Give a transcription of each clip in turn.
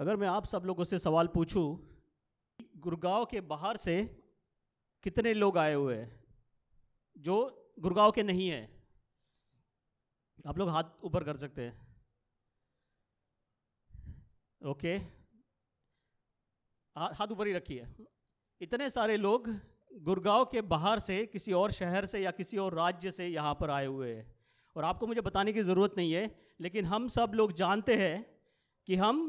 अगर मैं आप सब लोगों से सवाल पूछूं गुड़गांव के बाहर से कितने लोग आए हुए हैं जो गुड़गांव के नहीं हैं आप लोग हाथ ऊपर कर सकते हैं ओके हाथ ऊपर ही रखिए इतने सारे लोग गुड़गांव के बाहर से किसी और शहर से या किसी और राज्य से यहाँ पर आए हुए हैं और आपको मुझे बताने की ज़रूरत नहीं है लेकिन हम सब लोग जानते हैं कि हम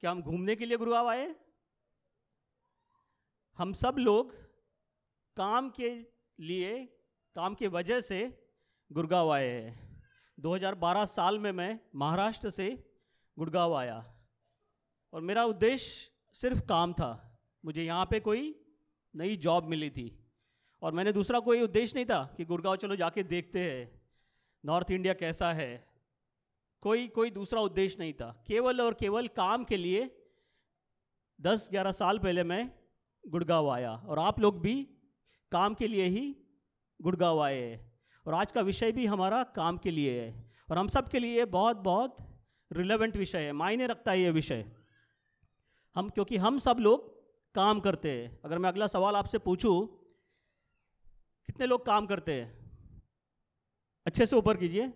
क्या हम घूमने के लिए गुरुआव आए हम सब लोग काम के लिए काम की वजह से गुड़गांव आए हैं 2012 साल में मैं महाराष्ट्र से गुड़गांव आया और मेरा उद्देश्य सिर्फ काम था मुझे यहाँ पे कोई नई जॉब मिली थी और मैंने दूसरा कोई उद्देश्य नहीं था कि गुड़गांव चलो जाके देखते हैं नॉर्थ इंडिया कैसा है कोई कोई दूसरा उद्देश्य नहीं था केवल और केवल काम के लिए 10-11 साल पहले मैं गुड़गांव आया और आप लोग भी काम के लिए ही गुड़गांव आए हैं और आज का विषय भी हमारा काम के लिए है और हम सब के लिए बहुत बहुत रिलेवेंट विषय है मायने रखता है ये विषय हम क्योंकि हम सब लोग काम करते हैं अगर मैं अगला सवाल आपसे पूछूं कितने लोग काम करते हैं अच्छे से ऊपर कीजिए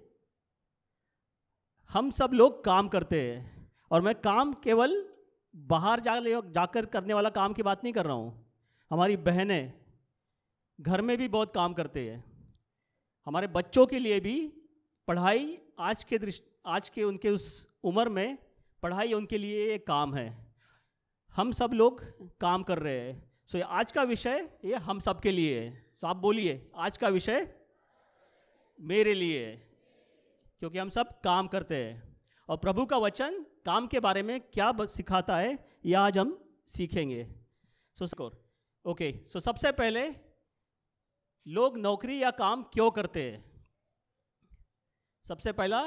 हम सब लोग काम करते हैं और मैं काम केवल बाहर जा जाकर करने वाला काम की बात नहीं कर रहा हूँ हमारी बहनें घर में भी बहुत काम करते हैं हमारे बच्चों के लिए भी पढ़ाई आज के दृष्ट आज के उनके उस उम्र में पढ़ाई उनके लिए एक काम है हम सब लोग काम कर रहे हैं सो so, आज का विषय ये हम सब के लिए है सो आप बोलिए आज का विषय मेरे लिए है क्योंकि हम सब काम करते हैं और प्रभु का वचन काम के बारे में क्या सिखाता है यह आज हम सीखेंगे सो स्कोर ओके सो सबसे पहले लोग नौकरी या काम क्यों करते हैं सबसे पहला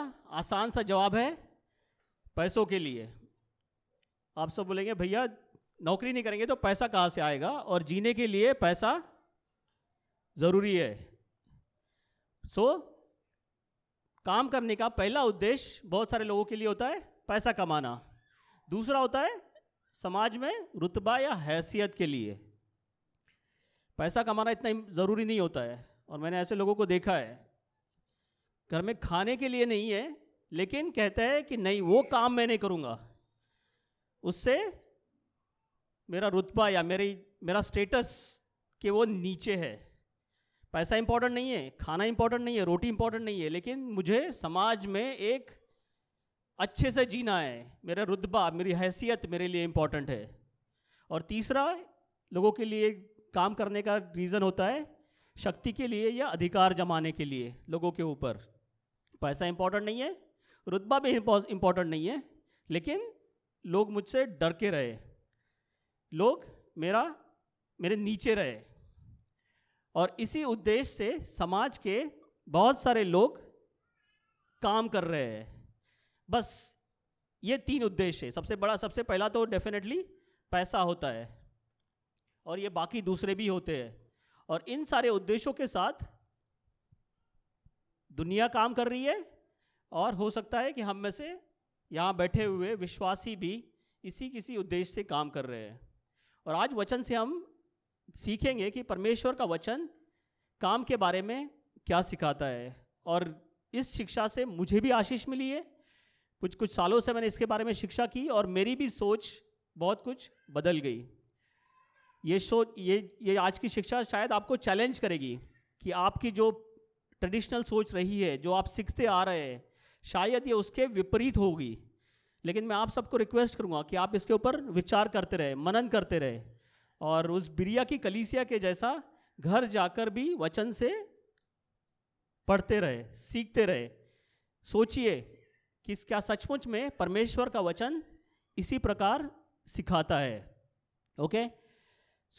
आसान सा जवाब है पैसों के लिए आप सब बोलेंगे भैया नौकरी नहीं करेंगे तो पैसा कहाँ से आएगा और जीने के लिए पैसा ज़रूरी है सो so, काम करने का पहला उद्देश्य बहुत सारे लोगों के लिए होता है पैसा कमाना दूसरा होता है समाज में रुतबा या हैसियत के लिए पैसा कमाना इतना ज़रूरी नहीं होता है और मैंने ऐसे लोगों को देखा है घर में खाने के लिए नहीं है लेकिन कहते हैं कि नहीं वो काम मैं नहीं करूँगा उससे मेरा रुतबा या मेरी मेरा स्टेटस कि वो नीचे है पैसा इंपॉर्टेंट नहीं है खाना इंपॉर्टेंट नहीं है रोटी इंपॉर्टेंट नहीं है लेकिन मुझे समाज में एक अच्छे से जीना है मेरा रुतबा मेरी हैसियत मेरे लिए इम्पॉर्टेंट है और तीसरा लोगों के लिए काम करने का रीज़न होता है शक्ति के लिए या अधिकार जमाने के लिए लोगों के ऊपर पैसा इंपॉर्टेंट नहीं है रुतबा भी इम्पॉर्टेंट नहीं है लेकिन लोग मुझसे डर के रहे लोग मेरा मेरे नीचे रहे और इसी उद्देश्य से समाज के बहुत सारे लोग काम कर रहे हैं बस ये तीन उद्देश्य है सबसे बड़ा सबसे पहला तो डेफिनेटली पैसा होता है और ये बाकी दूसरे भी होते हैं और इन सारे उद्देश्यों के साथ दुनिया काम कर रही है और हो सकता है कि हम में से यहाँ बैठे हुए विश्वासी भी इसी किसी उद्देश्य से काम कर रहे हैं और आज वचन से हम सीखेंगे कि परमेश्वर का वचन काम के बारे में क्या सिखाता है और इस शिक्षा से मुझे भी आशीष मिली है कुछ कुछ सालों से मैंने इसके बारे में शिक्षा की और मेरी भी सोच बहुत कुछ बदल गई ये सोच ये ये आज की शिक्षा शायद आपको चैलेंज करेगी कि आपकी जो ट्रेडिशनल सोच रही है जो आप सीखते आ रहे हैं शायद ये उसके विपरीत होगी लेकिन मैं आप सबको रिक्वेस्ट करूँगा कि आप इसके ऊपर विचार करते रहे मनन करते रहे और उस बिरिया की कलीसिया के जैसा घर जाकर भी वचन से पढ़ते रहे सीखते रहे सोचिए कि क्या सचमुच में परमेश्वर का वचन इसी प्रकार सिखाता है ओके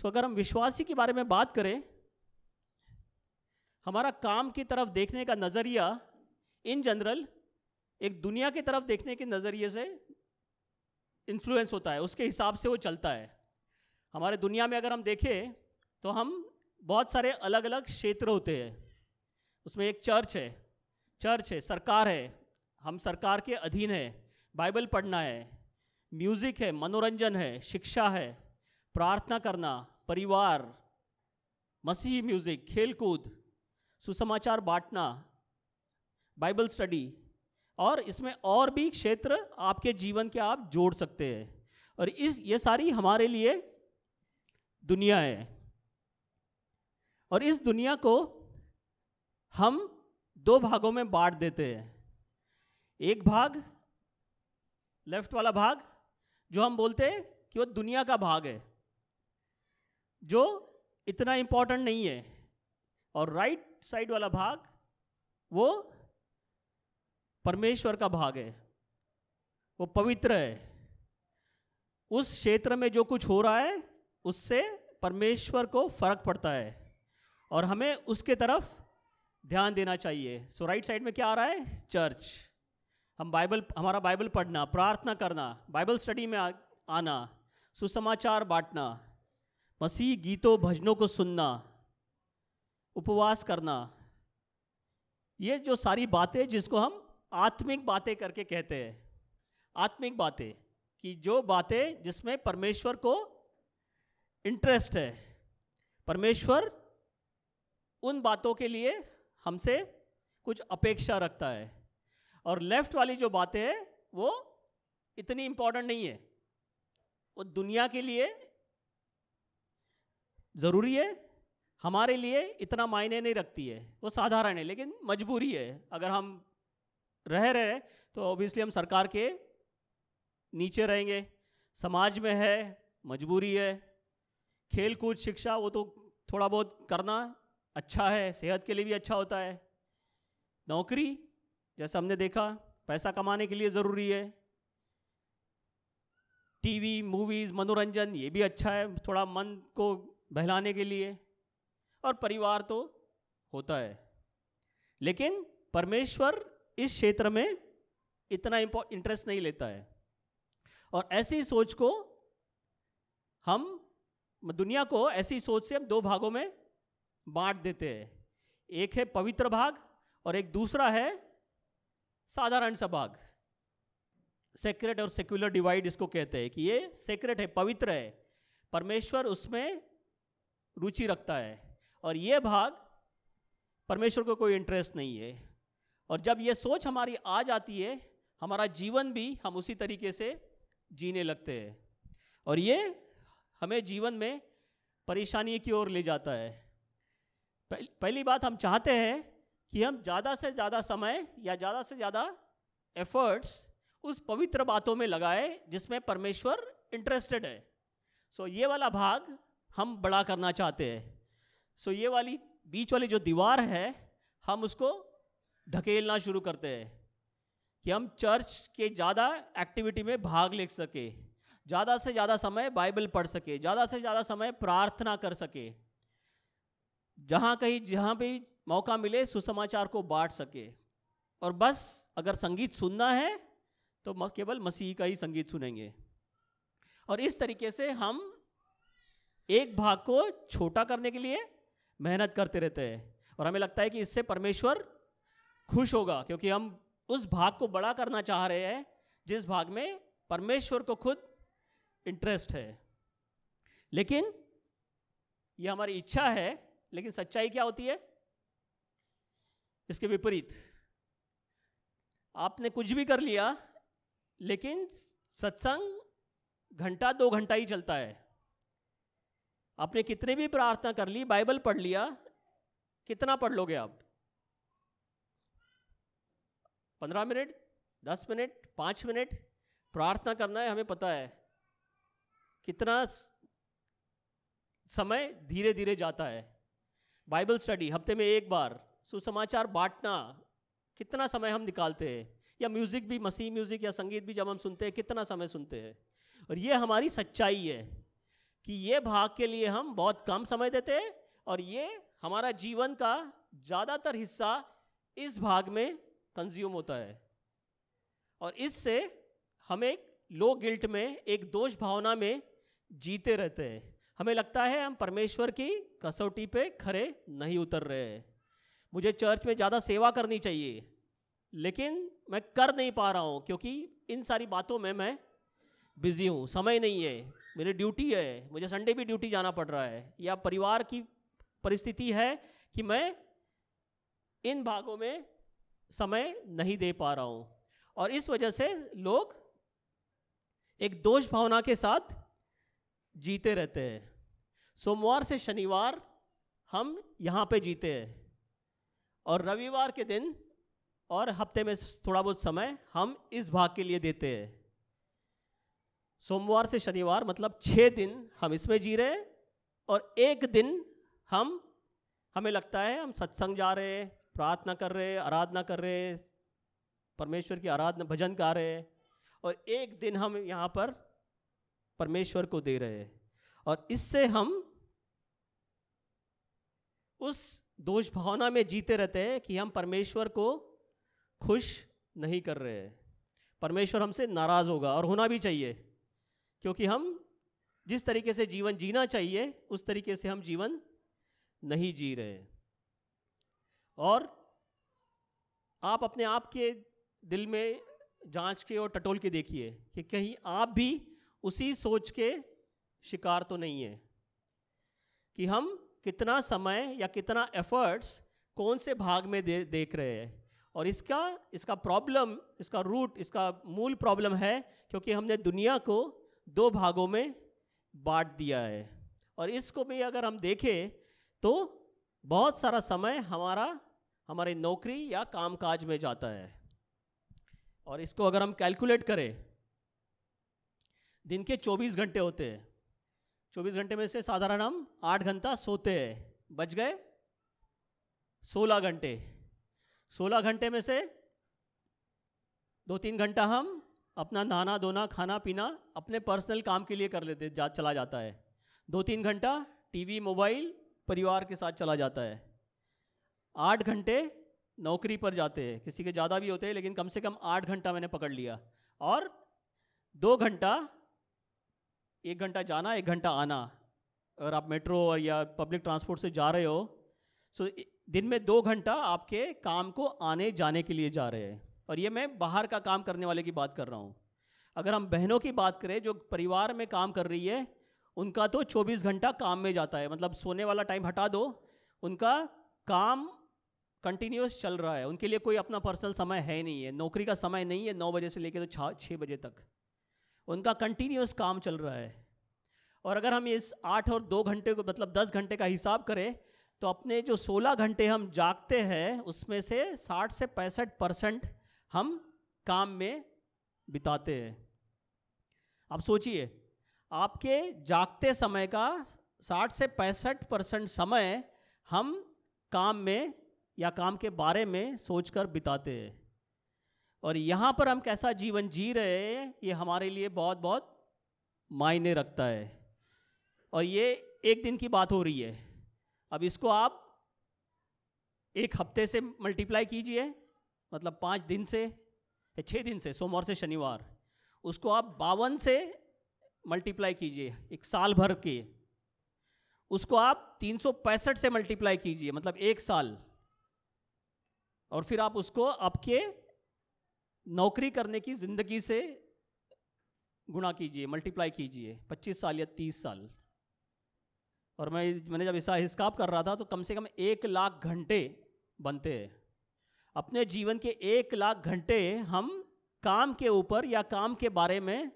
सो अगर हम विश्वासी के बारे में बात करें हमारा काम की तरफ देखने का नज़रिया इन जनरल एक दुनिया की तरफ देखने के नज़रिए से इन्फ्लुएंस होता है उसके हिसाब से वो चलता है हमारे दुनिया में अगर हम देखें तो हम बहुत सारे अलग अलग क्षेत्र होते हैं उसमें एक चर्च है चर्च है सरकार है हम सरकार के अधीन है बाइबल पढ़ना है म्यूज़िक है मनोरंजन है शिक्षा है प्रार्थना करना परिवार मसीही म्यूज़िक खेलकूद सुसमाचार बांटना बाइबल स्टडी और इसमें और भी क्षेत्र आपके जीवन के आप जोड़ सकते हैं और इस ये सारी हमारे लिए दुनिया है और इस दुनिया को हम दो भागों में बांट देते हैं एक भाग लेफ्ट वाला भाग जो हम बोलते हैं कि वो दुनिया का भाग है जो इतना इम्पोर्टेंट नहीं है और राइट साइड वाला भाग वो परमेश्वर का भाग है वो पवित्र है उस क्षेत्र में जो कुछ हो रहा है उससे परमेश्वर को फर्क पड़ता है और हमें उसके तरफ ध्यान देना चाहिए सो राइट साइड में क्या आ रहा है चर्च हम बाइबल हमारा बाइबल पढ़ना प्रार्थना करना बाइबल स्टडी में आना सुसमाचार बांटना मसीह गीतों भजनों को सुनना उपवास करना ये जो सारी बातें जिसको हम आत्मिक बातें करके कहते हैं आत्मिक बातें कि जो बातें जिसमें परमेश्वर को इंटरेस्ट है परमेश्वर उन बातों के लिए हमसे कुछ अपेक्षा रखता है और लेफ्ट वाली जो बातें हैं वो इतनी इंपॉर्टेंट नहीं है वो दुनिया के लिए ज़रूरी है हमारे लिए इतना मायने नहीं रखती है वो साधारण है लेकिन मजबूरी है अगर हम रह रहे हैं तो ऑब्वियसली हम सरकार के नीचे रहेंगे समाज में है मजबूरी है खेल कूद शिक्षा वो तो थोड़ा बहुत करना अच्छा है सेहत के लिए भी अच्छा होता है नौकरी जैसा हमने देखा पैसा कमाने के लिए ज़रूरी है टीवी मूवीज़ मनोरंजन ये भी अच्छा है थोड़ा मन को बहलाने के लिए और परिवार तो होता है लेकिन परमेश्वर इस क्षेत्र में इतना इंटरेस्ट नहीं लेता है और ऐसी सोच को हम दुनिया को ऐसी सोच से हम दो भागों में बांट देते हैं एक है पवित्र भाग और एक दूसरा है साधारण सा भाग सेक्रेट और सेक्युलर डिवाइड इसको कहते हैं कि ये सेक्रेट है पवित्र है परमेश्वर उसमें रुचि रखता है और ये भाग परमेश्वर को कोई इंटरेस्ट नहीं है और जब ये सोच हमारी आ जाती है हमारा जीवन भी हम उसी तरीके से जीने लगते हैं और ये हमें जीवन में परेशानी की ओर ले जाता है पहली बात हम चाहते हैं कि हम ज़्यादा से ज़्यादा समय या ज़्यादा से ज़्यादा एफर्ट्स उस पवित्र बातों में लगाए जिसमें परमेश्वर इंटरेस्टेड है सो so, ये वाला भाग हम बड़ा करना चाहते हैं सो so, ये वाली बीच वाली जो दीवार है हम उसको ढकेलना शुरू करते हैं कि हम चर्च के ज़्यादा एक्टिविटी में भाग ले सके ज़्यादा से ज़्यादा समय बाइबल पढ़ सके ज़्यादा से ज़्यादा समय प्रार्थना कर सके जहाँ कहीं जहाँ भी मौका मिले सुसमाचार को बांट सके और बस अगर संगीत सुनना है तो केवल मसीह का ही संगीत सुनेंगे और इस तरीके से हम एक भाग को छोटा करने के लिए मेहनत करते रहते हैं और हमें लगता है कि इससे परमेश्वर खुश होगा क्योंकि हम उस भाग को बड़ा करना चाह रहे हैं जिस भाग में परमेश्वर को खुद इंटरेस्ट है लेकिन यह हमारी इच्छा है लेकिन सच्चाई क्या होती है इसके विपरीत आपने कुछ भी कर लिया लेकिन सत्संग घंटा दो घंटा ही चलता है आपने कितने भी प्रार्थना कर ली बाइबल पढ़ लिया कितना पढ़ लोगे आप पंद्रह मिनट दस मिनट पांच मिनट प्रार्थना करना है हमें पता है कितना समय धीरे धीरे जाता है बाइबल स्टडी हफ्ते में एक बार सुसमाचार बांटना कितना समय हम निकालते हैं या म्यूज़िक भी मसीह म्यूज़िक या संगीत भी जब हम सुनते हैं कितना समय सुनते हैं और ये हमारी सच्चाई है कि ये भाग के लिए हम बहुत कम समय देते हैं और ये हमारा जीवन का ज़्यादातर हिस्सा इस भाग में कंज्यूम होता है और इससे हम एक लो गिल्ट में एक दोष भावना में जीते रहते हैं हमें लगता है हम परमेश्वर की कसौटी पे खरे नहीं उतर रहे मुझे चर्च में ज़्यादा सेवा करनी चाहिए लेकिन मैं कर नहीं पा रहा हूँ क्योंकि इन सारी बातों में मैं बिजी हूँ समय नहीं है मेरी ड्यूटी है मुझे संडे भी ड्यूटी जाना पड़ रहा है या परिवार की परिस्थिति है कि मैं इन भागों में समय नहीं दे पा रहा हूँ और इस वजह से लोग एक दोष भावना के साथ जीते रहते हैं सोमवार से शनिवार हम यहाँ पे जीते हैं और रविवार के दिन और हफ्ते में थोड़ा बहुत समय हम इस भाग के लिए देते हैं सोमवार से शनिवार मतलब छः दिन हम इसमें जी रहे हैं और एक दिन हम हमें लगता है हम सत्संग जा रहे हैं प्रार्थना कर रहे हैं आराधना कर रहे हैं परमेश्वर की आराधना भजन गा रहे हैं और एक दिन हम यहाँ पर परमेश्वर को दे रहे हैं और इससे हम उस दोष भावना में जीते रहते हैं कि हम परमेश्वर को खुश नहीं कर रहे हैं परमेश्वर हमसे नाराज़ होगा और होना भी चाहिए क्योंकि हम जिस तरीके से जीवन जीना चाहिए उस तरीके से हम जीवन नहीं जी रहे हैं और आप अपने आप के दिल में जांच के और टटोल के देखिए कि कहीं आप भी उसी सोच के शिकार तो नहीं है कि हम कितना समय या कितना एफर्ट्स कौन से भाग में दे, देख रहे हैं और इसका इसका प्रॉब्लम इसका रूट इसका मूल प्रॉब्लम है क्योंकि हमने दुनिया को दो भागों में बांट दिया है और इसको भी अगर हम देखें तो बहुत सारा समय हमारा हमारे नौकरी या कामकाज में जाता है और इसको अगर हम कैलकुलेट करें दिन के 24 घंटे होते हैं 24 घंटे में से साधारण हम 8 घंटा सोते हैं बच गए 16 घंटे 16 घंटे में से दो तीन घंटा हम अपना नहाना धोना खाना पीना अपने पर्सनल काम के लिए कर लेते जा चला जाता है दो तीन घंटा टीवी मोबाइल परिवार के साथ चला जाता है आठ घंटे नौकरी पर जाते हैं किसी के ज़्यादा भी होते हैं लेकिन कम से कम आठ घंटा मैंने पकड़ लिया और दो घंटा एक घंटा जाना एक घंटा आना अगर आप मेट्रो और या पब्लिक ट्रांसपोर्ट से जा रहे हो सो so, दिन में दो घंटा आपके काम को आने जाने के लिए जा रहे हैं और ये मैं बाहर का काम करने वाले की बात कर रहा हूँ अगर हम बहनों की बात करें जो परिवार में काम कर रही है उनका तो 24 घंटा काम में जाता है मतलब सोने वाला टाइम हटा दो उनका काम कंटिन्यूस चल रहा है उनके लिए कोई अपना पर्सनल समय है नहीं है नौकरी का समय नहीं है नौ बजे से लेकर तो छः बजे तक उनका कंटिन्यूस काम चल रहा है और अगर हम इस आठ और दो घंटे को मतलब दस घंटे का हिसाब करें तो अपने जो सोलह घंटे हम जागते हैं उसमें से साठ से पैंसठ परसेंट हम काम में बिताते हैं आप सोचिए आपके जागते समय का साठ से पैंसठ परसेंट समय हम काम में या काम के बारे में सोचकर बिताते हैं और यहाँ पर हम कैसा जीवन जी रहे हैं ये हमारे लिए बहुत बहुत मायने रखता है और ये एक दिन की बात हो रही है अब इसको आप एक हफ्ते से मल्टीप्लाई कीजिए मतलब पाँच दिन से छः दिन से सोमवार से शनिवार उसको आप बावन से मल्टीप्लाई कीजिए एक साल भर के उसको आप तीन से मल्टीप्लाई कीजिए मतलब एक साल और फिर आप उसको आपके नौकरी करने की ज़िंदगी से गुणा कीजिए मल्टीप्लाई कीजिए 25 साल या 30 साल और मैं मैंने जब ऐसा हिस्काप कर रहा था तो कम से कम एक लाख घंटे बनते हैं अपने जीवन के एक लाख घंटे हम काम के ऊपर या काम के बारे में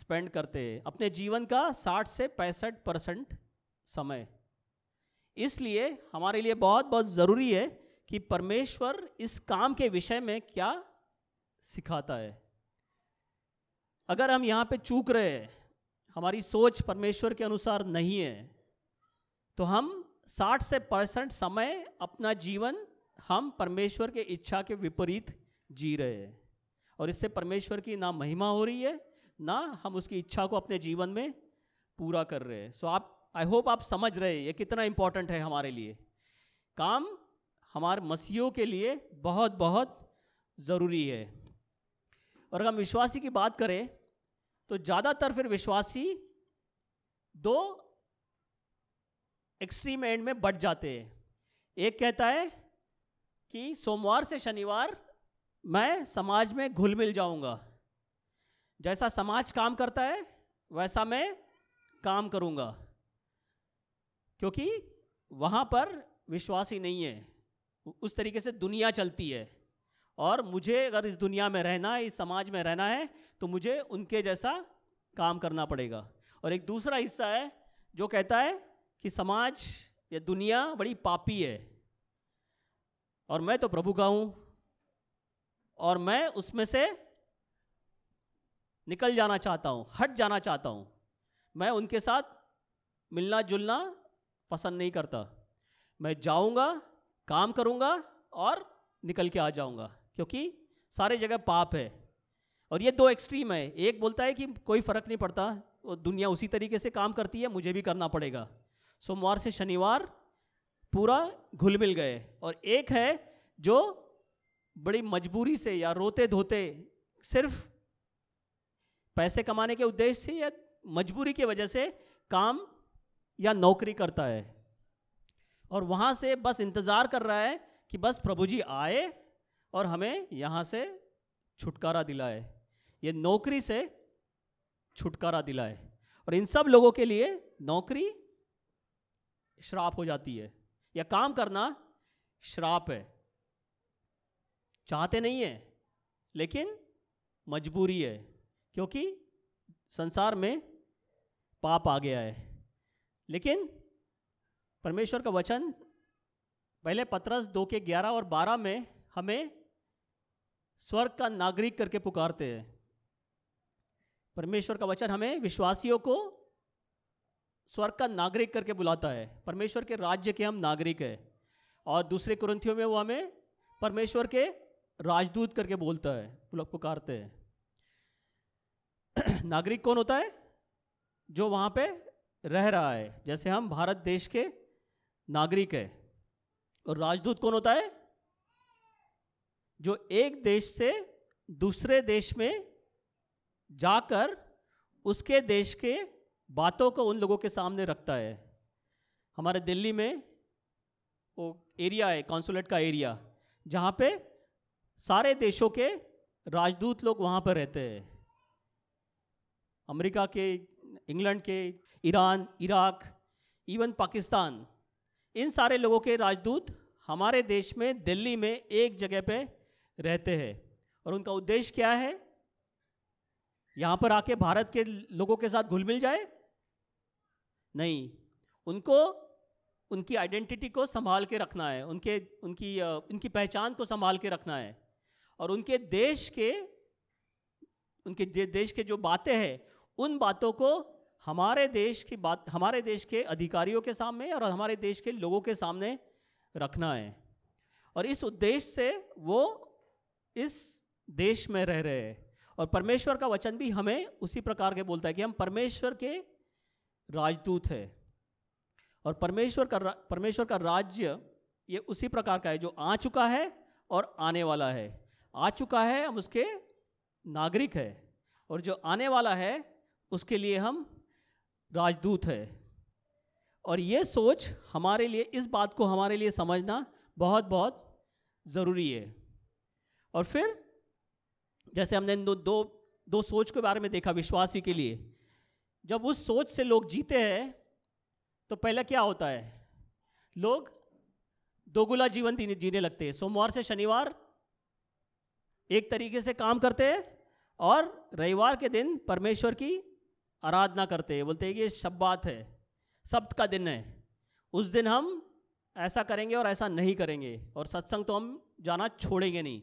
स्पेंड करते हैं अपने जीवन का 60 से पैंसठ परसेंट समय इसलिए हमारे लिए बहुत बहुत ज़रूरी है कि परमेश्वर इस काम के विषय में क्या सिखाता है अगर हम यहाँ पे चूक रहे हैं हमारी सोच परमेश्वर के अनुसार नहीं है तो हम 60 से परसेंट समय अपना जीवन हम परमेश्वर के इच्छा के विपरीत जी रहे हैं और इससे परमेश्वर की ना महिमा हो रही है ना हम उसकी इच्छा को अपने जीवन में पूरा कर रहे हैं सो so आप आई होप आप समझ रहे हैं ये कितना इम्पोर्टेंट है हमारे लिए काम हमारे मसीहों के लिए बहुत बहुत ज़रूरी है और अगर हम विश्वासी की बात करें तो ज़्यादातर फिर विश्वासी दो एक्सट्रीम एंड में बढ़ जाते हैं एक कहता है कि सोमवार से शनिवार मैं समाज में घुल मिल जाऊंगा जैसा समाज काम करता है वैसा मैं काम करूंगा क्योंकि वहाँ पर विश्वासी नहीं है उस तरीके से दुनिया चलती है और मुझे अगर इस दुनिया में रहना है इस समाज में रहना है तो मुझे उनके जैसा काम करना पड़ेगा और एक दूसरा हिस्सा है जो कहता है कि समाज या दुनिया बड़ी पापी है और मैं तो प्रभु का हूँ और मैं उसमें से निकल जाना चाहता हूँ हट जाना चाहता हूँ मैं उनके साथ मिलना जुलना पसंद नहीं करता मैं जाऊँगा काम करूँगा और निकल के आ जाऊँगा क्योंकि सारे जगह पाप है और ये दो एक्सट्रीम है एक बोलता है कि कोई फ़र्क नहीं पड़ता दुनिया उसी तरीके से काम करती है मुझे भी करना पड़ेगा सोमवार से शनिवार पूरा घुल मिल गए और एक है जो बड़ी मजबूरी से या रोते धोते सिर्फ पैसे कमाने के उद्देश्य से या मजबूरी की वजह से काम या नौकरी करता है और वहाँ से बस इंतज़ार कर रहा है कि बस प्रभु जी आए और हमें यहाँ से छुटकारा दिलाए ये नौकरी से छुटकारा दिलाए और इन सब लोगों के लिए नौकरी श्राप हो जाती है या काम करना श्राप है चाहते नहीं है लेकिन मजबूरी है क्योंकि संसार में पाप आ गया है लेकिन परमेश्वर का वचन पहले पत्रस दो के ग्यारह और बारह में हमें स्वर्ग का नागरिक करके पुकारते हैं परमेश्वर का वचन हमें विश्वासियों को स्वर्ग का नागरिक करके बुलाता है परमेश्वर के राज्य के हम नागरिक है और दूसरे कुरंथियों में वो हमें परमेश्वर के राजदूत करके बोलता है पुकारते हैं नागरिक कौन होता है जो वहाँ पे रह रहा है जैसे हम भारत देश के नागरिक है और राजदूत कौन होता है जो एक देश से दूसरे देश में जाकर उसके देश के बातों को उन लोगों के सामने रखता है हमारे दिल्ली में वो एरिया है कॉन्सुलेट का एरिया जहाँ पे सारे देशों के राजदूत लोग वहाँ पर रहते हैं अमेरिका के इंग्लैंड के ईरान इराक इवन पाकिस्तान इन सारे लोगों के राजदूत हमारे देश में दिल्ली में एक जगह पे रहते हैं और उनका उद्देश्य क्या है यहां पर आके भारत के लोगों के साथ घुल मिल जाए नहीं उनको उनकी आइडेंटिटी को संभाल के रखना है उनके उनकी उनकी पहचान को संभाल के रखना है और उनके देश के उनके देश के जो बातें हैं उन बातों को हमारे देश की बात हमारे देश के अधिकारियों के सामने और हमारे देश के लोगों के सामने रखना है और इस उद्देश्य से वो इस देश में रह रहे हैं और परमेश्वर का वचन भी हमें उसी प्रकार के बोलता है कि हम परमेश्वर के राजदूत है और परमेश्वर का परमेश्वर का राज्य ये उसी प्रकार का है जो आ चुका है और आने वाला है आ चुका है हम उसके नागरिक है और जो आने वाला है उसके लिए हम राजदूत है और ये सोच हमारे लिए इस बात को हमारे लिए समझना बहुत बहुत ज़रूरी है और फिर जैसे हमने दो दो, दो सोच के बारे में देखा विश्वासी के लिए जब उस सोच से लोग जीते हैं तो पहले क्या होता है लोग दोगुला जीवन जीने लगते हैं सोमवार से शनिवार एक तरीके से काम करते हैं और रविवार के दिन परमेश्वर की आराधना करते हैं बोलते हैं कि ये शब्बात है सप्त का दिन है उस दिन हम ऐसा करेंगे और ऐसा नहीं करेंगे और सत्संग तो हम जाना छोड़ेंगे नहीं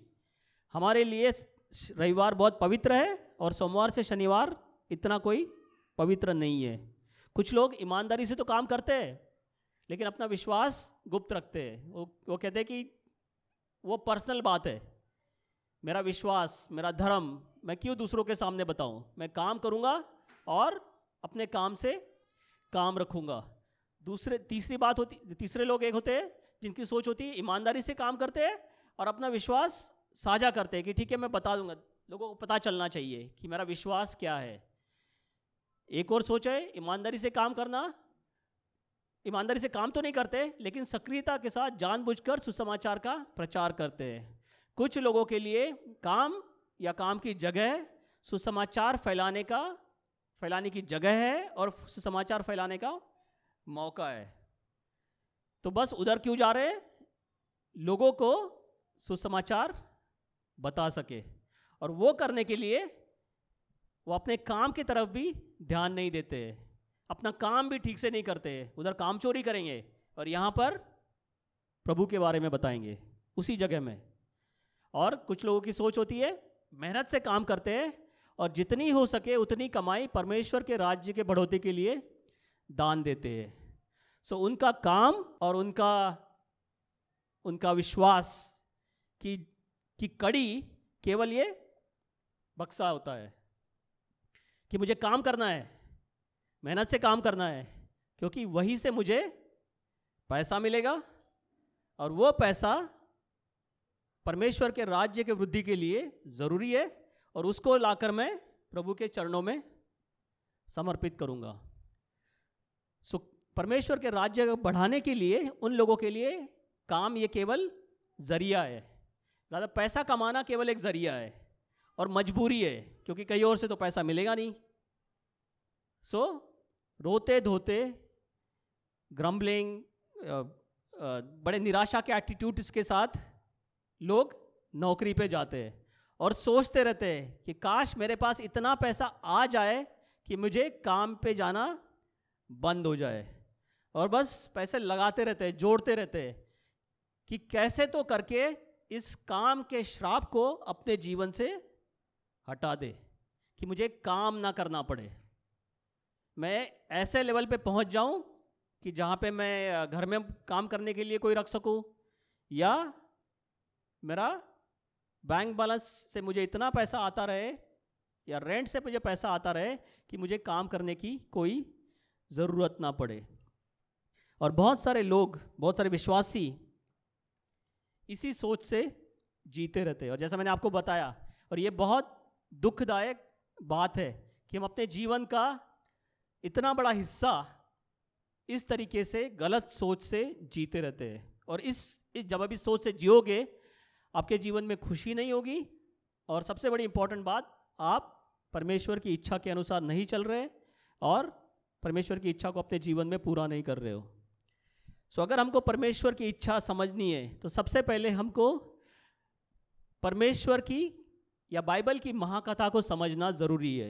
हमारे लिए रविवार बहुत पवित्र है और सोमवार से शनिवार इतना कोई पवित्र नहीं है कुछ लोग ईमानदारी से तो काम करते हैं लेकिन अपना विश्वास गुप्त रखते हैं वो वो कहते हैं कि वो पर्सनल बात है मेरा विश्वास मेरा धर्म मैं क्यों दूसरों के सामने बताऊं मैं काम करूंगा और अपने काम से काम रखूंगा दूसरे तीसरी बात होती तीसरे लोग एक होते हैं जिनकी सोच होती है ईमानदारी से काम करते हैं और अपना विश्वास साझा करते हैं कि ठीक है मैं बता दूंगा लोगों को पता चलना चाहिए कि मेरा विश्वास क्या है एक और सोच है ईमानदारी से काम करना ईमानदारी से काम तो नहीं करते लेकिन सक्रियता के साथ जानबूझकर सुसमाचार का प्रचार करते हैं कुछ लोगों के लिए काम या काम की जगह सुसमाचार फैलाने का फैलाने की जगह है और सुसमाचार फैलाने का मौका है तो बस उधर क्यों जा रहे हैं लोगों को सुसमाचार बता सके और वो करने के लिए वो अपने काम की तरफ भी ध्यान नहीं देते अपना काम भी ठीक से नहीं करते उधर काम चोरी करेंगे और यहाँ पर प्रभु के बारे में बताएंगे उसी जगह में और कुछ लोगों की सोच होती है मेहनत से काम करते हैं और जितनी हो सके उतनी कमाई परमेश्वर के राज्य के बढ़ोतरी के लिए दान देते हैं सो उनका काम और उनका उनका विश्वास कि कि कड़ी केवल ये बक्सा होता है कि मुझे काम करना है मेहनत से काम करना है क्योंकि वहीं से मुझे पैसा मिलेगा और वो पैसा परमेश्वर के राज्य के वृद्धि के लिए ज़रूरी है और उसको लाकर मैं प्रभु के चरणों में समर्पित करूँगा सो परमेश्वर के राज्य को बढ़ाने के लिए उन लोगों के लिए काम ये केवल जरिया है लिहाजा पैसा कमाना केवल एक ज़रिया है और मजबूरी है क्योंकि कहीं और से तो पैसा मिलेगा नहीं सो so, रोते धोते ग्रम्बलिंग बड़े निराशा के एटीट्यूड्स के साथ लोग नौकरी पे जाते हैं और सोचते रहते हैं कि काश मेरे पास इतना पैसा आ जाए कि मुझे काम पे जाना बंद हो जाए और बस पैसे लगाते रहते हैं जोड़ते रहते हैं कि कैसे तो करके इस काम के श्राप को अपने जीवन से हटा दे कि मुझे काम ना करना पड़े मैं ऐसे लेवल पे पहुंच जाऊं कि जहां पे मैं घर में काम करने के लिए कोई रख सकूं या मेरा बैंक बैलेंस से मुझे इतना पैसा आता रहे या रेंट से मुझे पैसा आता रहे कि मुझे काम करने की कोई ज़रूरत ना पड़े और बहुत सारे लोग बहुत सारे विश्वासी इसी सोच से जीते रहते और जैसा मैंने आपको बताया और ये बहुत दुखदायक बात है कि हम अपने जीवन का इतना बड़ा हिस्सा इस तरीके से गलत सोच से जीते रहते हैं और इस, इस जब अभी सोच से जियोगे आपके जीवन में खुशी नहीं होगी और सबसे बड़ी इंपॉर्टेंट बात आप परमेश्वर की इच्छा के अनुसार नहीं चल रहे और परमेश्वर की इच्छा को अपने जीवन में पूरा नहीं कर रहे हो सो अगर हमको परमेश्वर की इच्छा समझनी है तो सबसे पहले हमको परमेश्वर की या बाइबल की महाकथा को समझना ज़रूरी है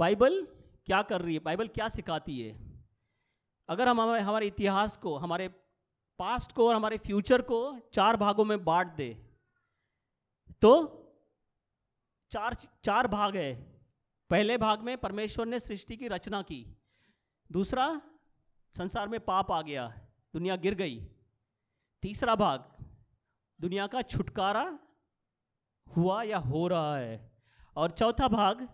बाइबल क्या कर रही है बाइबल क्या सिखाती है अगर हम हमारे हमारे इतिहास को हमारे पास्ट को और हमारे फ्यूचर को चार भागों में बांट दे तो चार चार भाग है पहले भाग में परमेश्वर ने सृष्टि की रचना की दूसरा संसार में पाप आ गया दुनिया गिर गई तीसरा भाग दुनिया का छुटकारा हुआ या हो रहा है और चौथा भाग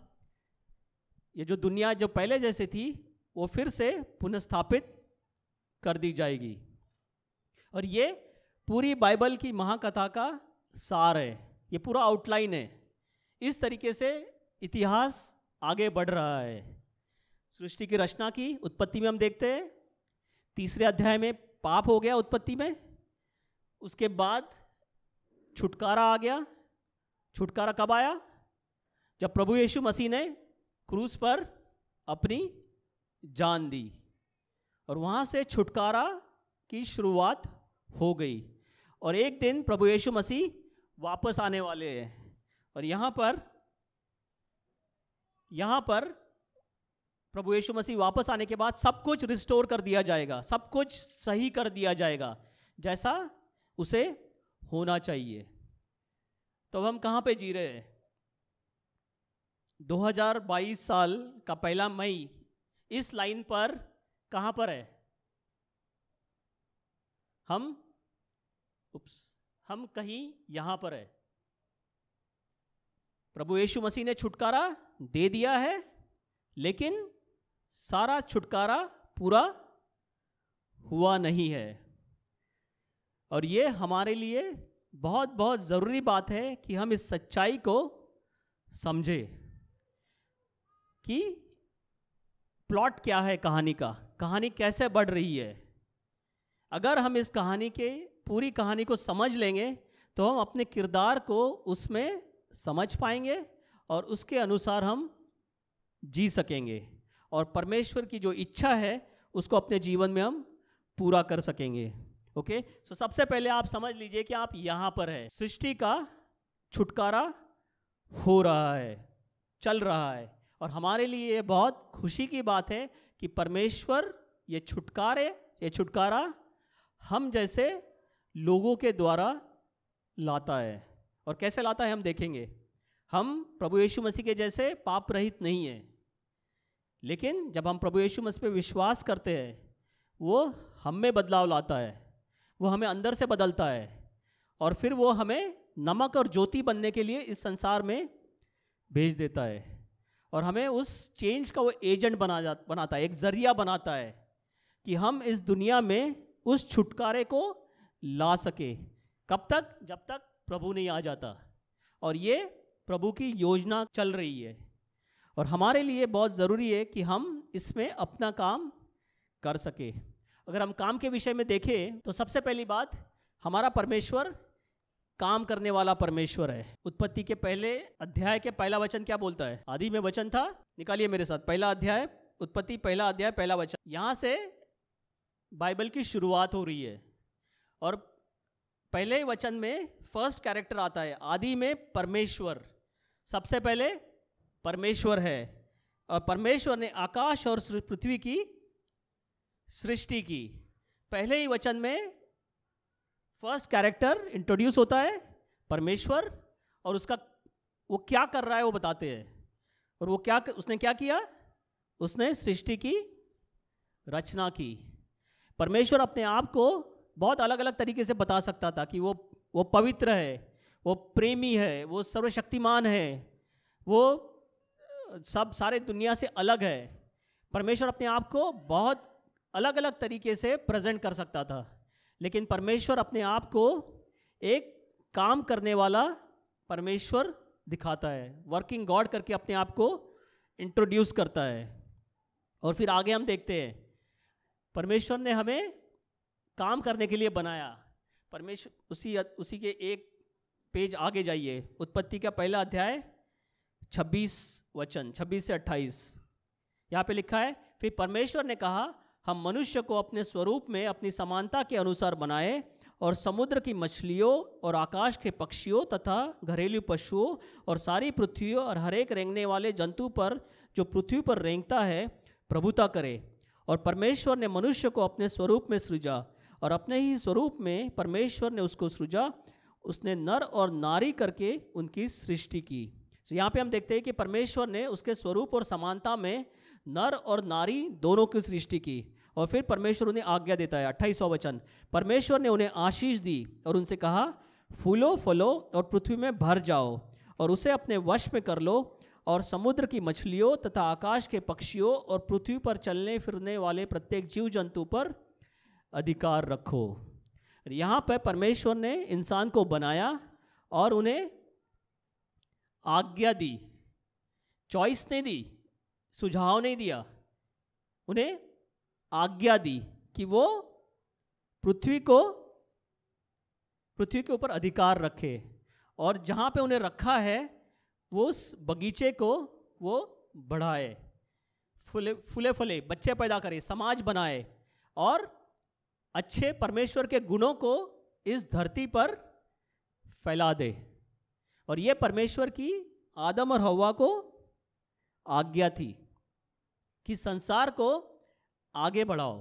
ये जो दुनिया जो पहले जैसे थी वो फिर से पुनस्थापित कर दी जाएगी और ये पूरी बाइबल की महाकथा का सार है ये पूरा आउटलाइन है इस तरीके से इतिहास आगे बढ़ रहा है सृष्टि की रचना की उत्पत्ति में हम देखते हैं तीसरे अध्याय में पाप हो गया उत्पत्ति में उसके बाद छुटकारा आ गया छुटकारा कब आया जब प्रभु यीशु मसीह ने क्रूज पर अपनी जान दी और वहाँ से छुटकारा की शुरुआत हो गई और एक दिन प्रभु यीशु मसीह वापस आने वाले हैं और यहाँ पर यहाँ पर प्रभु यीशु मसीह वापस आने के बाद सब कुछ रिस्टोर कर दिया जाएगा सब कुछ सही कर दिया जाएगा जैसा उसे होना चाहिए तो हम कहाँ पे जी रहे हैं 2022 साल का पहला मई इस लाइन पर कहाँ पर है हम उप्स, हम कहीं यहाँ पर है प्रभु यीशु मसीह ने छुटकारा दे दिया है लेकिन सारा छुटकारा पूरा हुआ नहीं है और ये हमारे लिए बहुत बहुत ज़रूरी बात है कि हम इस सच्चाई को समझे कि प्लॉट क्या है कहानी का कहानी कैसे बढ़ रही है अगर हम इस कहानी के पूरी कहानी को समझ लेंगे तो हम अपने किरदार को उसमें समझ पाएंगे और उसके अनुसार हम जी सकेंगे और परमेश्वर की जो इच्छा है उसको अपने जीवन में हम पूरा कर सकेंगे ओके सो so, सबसे पहले आप समझ लीजिए कि आप यहाँ पर हैं सृष्टि का छुटकारा हो रहा है चल रहा है और हमारे लिए ये बहुत खुशी की बात है कि परमेश्वर ये छुटकारे ये छुटकारा हम जैसे लोगों के द्वारा लाता है और कैसे लाता है हम देखेंगे हम प्रभु यीशु मसीह के जैसे पाप रहित नहीं हैं लेकिन जब हम प्रभु यीशु मसीह पे विश्वास करते हैं वो हम में बदलाव लाता है वो हमें अंदर से बदलता है और फिर वो हमें नमक और ज्योति बनने के लिए इस संसार में भेज देता है और हमें उस चेंज का वो एजेंट बना जा बनाता है एक जरिया बनाता है कि हम इस दुनिया में उस छुटकारे को ला सके कब तक जब तक प्रभु नहीं आ जाता और ये प्रभु की योजना चल रही है और हमारे लिए बहुत ज़रूरी है कि हम इसमें अपना काम कर सके अगर हम काम के विषय में देखें तो सबसे पहली बात हमारा परमेश्वर काम करने वाला परमेश्वर है उत्पत्ति के पहले अध्याय के पहला वचन क्या बोलता है आदि में वचन था निकालिए मेरे साथ पहला अध्याय उत्पत्ति पहला अध्याय पहला वचन यहाँ से बाइबल की शुरुआत हो रही है और पहले वचन में फर्स्ट कैरेक्टर आता है आदि में परमेश्वर सबसे पहले परमेश्वर है और परमेश्वर ने आकाश और पृथ्वी की सृष्टि की पहले ही वचन में फर्स्ट कैरेक्टर इंट्रोड्यूस होता है परमेश्वर और उसका वो क्या कर रहा है वो बताते हैं और वो क्या उसने क्या किया उसने सृष्टि की रचना की परमेश्वर अपने आप को बहुत अलग अलग तरीके से बता सकता था कि वो वो पवित्र है वो प्रेमी है वो सर्वशक्तिमान है वो सब सारे दुनिया से अलग है परमेश्वर अपने आप को बहुत अलग अलग तरीके से प्रेजेंट कर सकता था लेकिन परमेश्वर अपने आप को एक काम करने वाला परमेश्वर दिखाता है वर्किंग गॉड करके अपने आप को इंट्रोड्यूस करता है और फिर आगे हम देखते हैं परमेश्वर ने हमें काम करने के लिए बनाया परमेश्वर उसी उसी के एक पेज आगे जाइए उत्पत्ति का पहला अध्याय 26 वचन 26 से 28 यहाँ पे लिखा है फिर परमेश्वर ने कहा हम मनुष्य को अपने स्वरूप में अपनी समानता के अनुसार बनाए और समुद्र की मछलियों और आकाश के पक्षियों तथा घरेलू पशुओं और सारी पृथ्वी और हरेक रेंगने वाले जंतु पर जो पृथ्वी पर रेंगता है प्रभुता करे और परमेश्वर ने मनुष्य को अपने स्वरूप में सृजा और अपने ही स्वरूप में परमेश्वर ने उसको सृजा उसने नर और नारी करके उनकी सृष्टि की तो यहाँ पे हम देखते हैं कि परमेश्वर ने उसके स्वरूप और समानता में नर और नारी दोनों की सृष्टि की और फिर परमेश्वर उन्हें आज्ञा देता है अट्ठाईसवा वचन परमेश्वर ने उन्हें आशीष दी और उनसे कहा फूलो फलो और पृथ्वी में भर जाओ और उसे अपने वश में कर लो और समुद्र की मछलियों तथा आकाश के पक्षियों और पृथ्वी पर चलने फिरने वाले प्रत्येक जीव जंतु पर अधिकार रखो यहाँ पर परमेश्वर ने इंसान को बनाया और उन्हें आज्ञा दी चॉइस नहीं दी सुझाव नहीं दिया उन्हें आज्ञा दी कि वो पृथ्वी को पृथ्वी के ऊपर अधिकार रखे और जहाँ पे उन्हें रखा है वो उस बगीचे को वो बढ़ाए फुले फुले फले बच्चे पैदा करे समाज बनाए और अच्छे परमेश्वर के गुणों को इस धरती पर फैला दे और ये परमेश्वर की आदम और हवा को आज्ञा थी कि संसार को आगे बढ़ाओ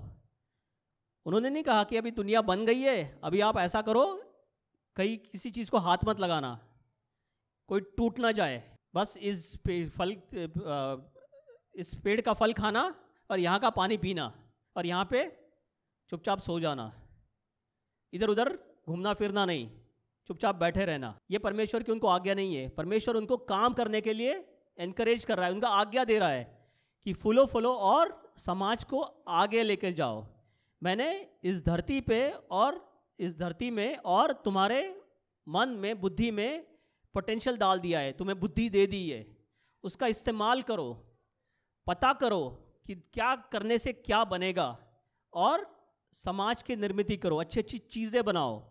उन्होंने नहीं कहा कि अभी दुनिया बन गई है अभी आप ऐसा करो कहीं किसी चीज़ को हाथ मत लगाना कोई टूट ना जाए बस इस फल इस पेड़ का फल खाना और यहाँ का पानी पीना और यहाँ पे चुपचाप सो जाना इधर उधर घूमना फिरना नहीं चुपचाप बैठे रहना ये परमेश्वर की उनको आज्ञा नहीं है परमेश्वर उनको काम करने के लिए एनकरेज कर रहा है उनका आज्ञा दे रहा है कि फूलो फुलो और समाज को आगे लेकर जाओ मैंने इस धरती पे और इस धरती में और तुम्हारे मन में बुद्धि में पोटेंशियल डाल दिया है तुम्हें बुद्धि दे दी है उसका इस्तेमाल करो पता करो कि क्या करने से क्या बनेगा और समाज की निर्मित करो अच्छी अच्छी चीज़ें बनाओ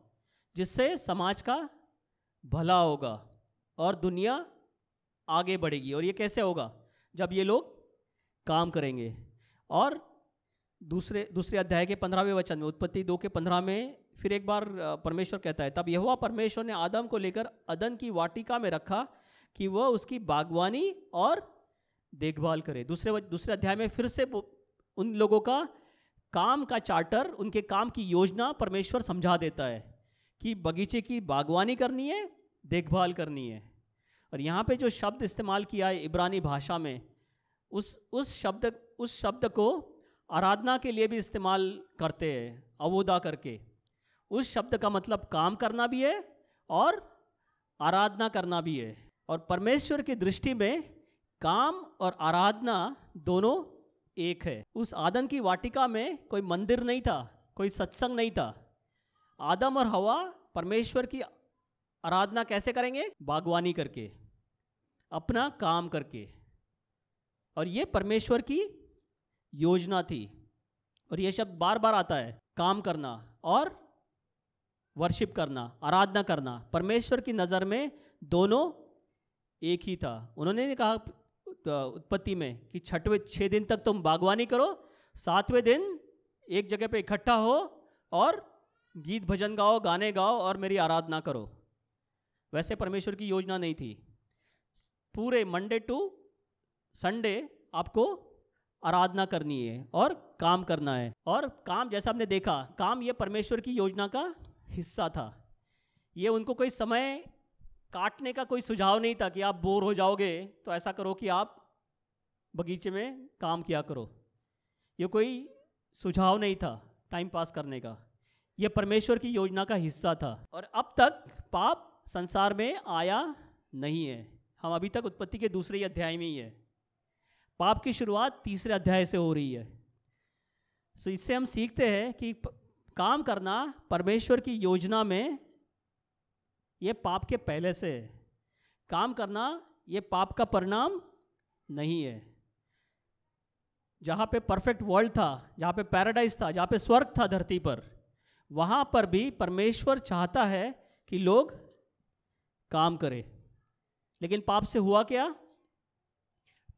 जिससे समाज का भला होगा और दुनिया आगे बढ़ेगी और ये कैसे होगा जब ये लोग काम करेंगे और दूसरे दूसरे अध्याय के पंद्रहवें वचन में उत्पत्ति दो के पंद्रह में फिर एक बार परमेश्वर कहता है तब यहुआ परमेश्वर ने आदम को लेकर अदन की वाटिका में रखा कि वह उसकी बागवानी और देखभाल करे दूसरे दूसरे अध्याय में फिर से उन लोगों का काम का चार्टर उनके काम की योजना परमेश्वर समझा देता है कि बगीचे की बागवानी करनी है देखभाल करनी है और यहाँ पे जो शब्द इस्तेमाल किया है इब्रानी भाषा में उस उस शब्द उस शब्द को आराधना के लिए भी इस्तेमाल करते हैं अवोदा करके उस शब्द का मतलब काम करना भी है और आराधना करना भी है और परमेश्वर की दृष्टि में काम और आराधना दोनों एक है उस आदन की वाटिका में कोई मंदिर नहीं था कोई सत्संग नहीं था आदम और हवा परमेश्वर की आराधना कैसे करेंगे बागवानी करके अपना काम करके और ये परमेश्वर की योजना थी और ये शब्द बार बार आता है काम करना और वर्शिप करना आराधना करना परमेश्वर की नज़र में दोनों एक ही था उन्होंने ने कहा उत्पत्ति में कि छठवें छः दिन तक तुम बागवानी करो सातवें दिन एक जगह पे इकट्ठा हो और गीत भजन गाओ गाने गाओ और मेरी आराधना करो वैसे परमेश्वर की योजना नहीं थी पूरे मंडे टू संडे आपको आराधना करनी है और काम करना है और काम जैसा हमने देखा काम ये परमेश्वर की योजना का हिस्सा था ये उनको कोई समय काटने का कोई सुझाव नहीं था कि आप बोर हो जाओगे तो ऐसा करो कि आप बगीचे में काम किया करो ये कोई सुझाव नहीं था टाइम पास करने का यह परमेश्वर की योजना का हिस्सा था और अब तक पाप संसार में आया नहीं है हम अभी तक उत्पत्ति के दूसरे अध्याय में ही है पाप की शुरुआत तीसरे अध्याय से हो रही है सो इससे हम सीखते हैं कि काम करना परमेश्वर की योजना में यह पाप के पहले से है काम करना ये पाप का परिणाम नहीं है जहाँ पे परफेक्ट वर्ल्ड था जहाँ पे पैराडाइज था जहाँ पे स्वर्ग था धरती पर वहाँ पर भी परमेश्वर चाहता है कि लोग काम करें लेकिन पाप से हुआ क्या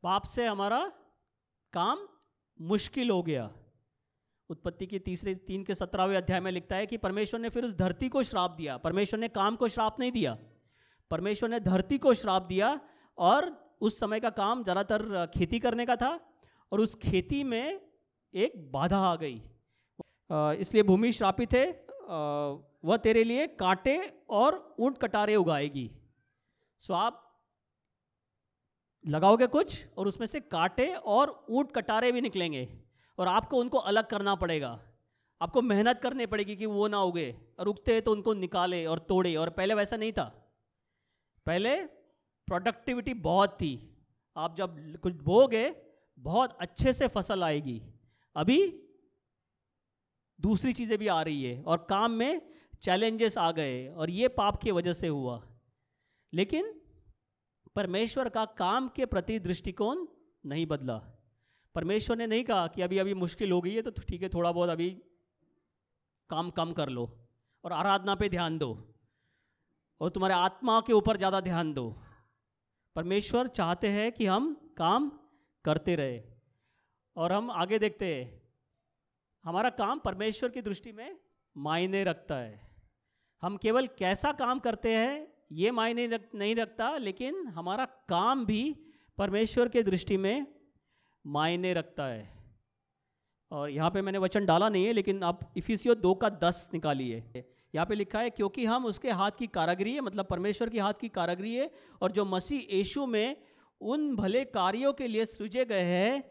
पाप से हमारा काम मुश्किल हो गया उत्पत्ति के तीसरे तीन के सत्रहवें अध्याय में लिखता है कि परमेश्वर ने फिर उस धरती को श्राप दिया परमेश्वर ने काम को श्राप नहीं दिया परमेश्वर ने धरती को श्राप दिया और उस समय का काम ज़्यादातर खेती करने का था और उस खेती में एक बाधा आ गई इसलिए भूमि श्रापित है वह तेरे लिए कांटे और ऊंट कटारे उगाएगी सो आप लगाओगे कुछ और उसमें से कांटे और ऊंट कटारे भी निकलेंगे और आपको उनको अलग करना पड़ेगा आपको मेहनत करनी पड़ेगी कि वो ना उगे और उगते हैं तो उनको निकाले और तोड़े और पहले वैसा नहीं था पहले प्रोडक्टिविटी बहुत थी आप जब कुछ बोगे बहुत अच्छे से फसल आएगी अभी दूसरी चीज़ें भी आ रही है और काम में चैलेंजेस आ गए और ये पाप की वजह से हुआ लेकिन परमेश्वर का काम के प्रति दृष्टिकोण नहीं बदला परमेश्वर ने नहीं कहा कि अभी अभी मुश्किल हो गई है तो, तो ठीक है थोड़ा बहुत अभी काम कम कर लो और आराधना पे ध्यान दो और तुम्हारे आत्मा के ऊपर ज़्यादा ध्यान दो परमेश्वर चाहते हैं कि हम काम करते रहे और हम आगे देखते हैं हमारा काम परमेश्वर की दृष्टि में मायने रखता है हम केवल कैसा काम करते हैं ये मायने रख, नहीं रखता लेकिन हमारा काम भी परमेश्वर के दृष्टि में मायने रखता है और यहाँ पे मैंने वचन डाला नहीं है लेकिन आप इफिसियो दो का दस निकालिए यहाँ पे लिखा है क्योंकि हम उसके हाथ की कारागरी है मतलब परमेश्वर की हाथ की कारागरी है और जो मसीह यशु में उन भले कार्यों के लिए सूझे गए हैं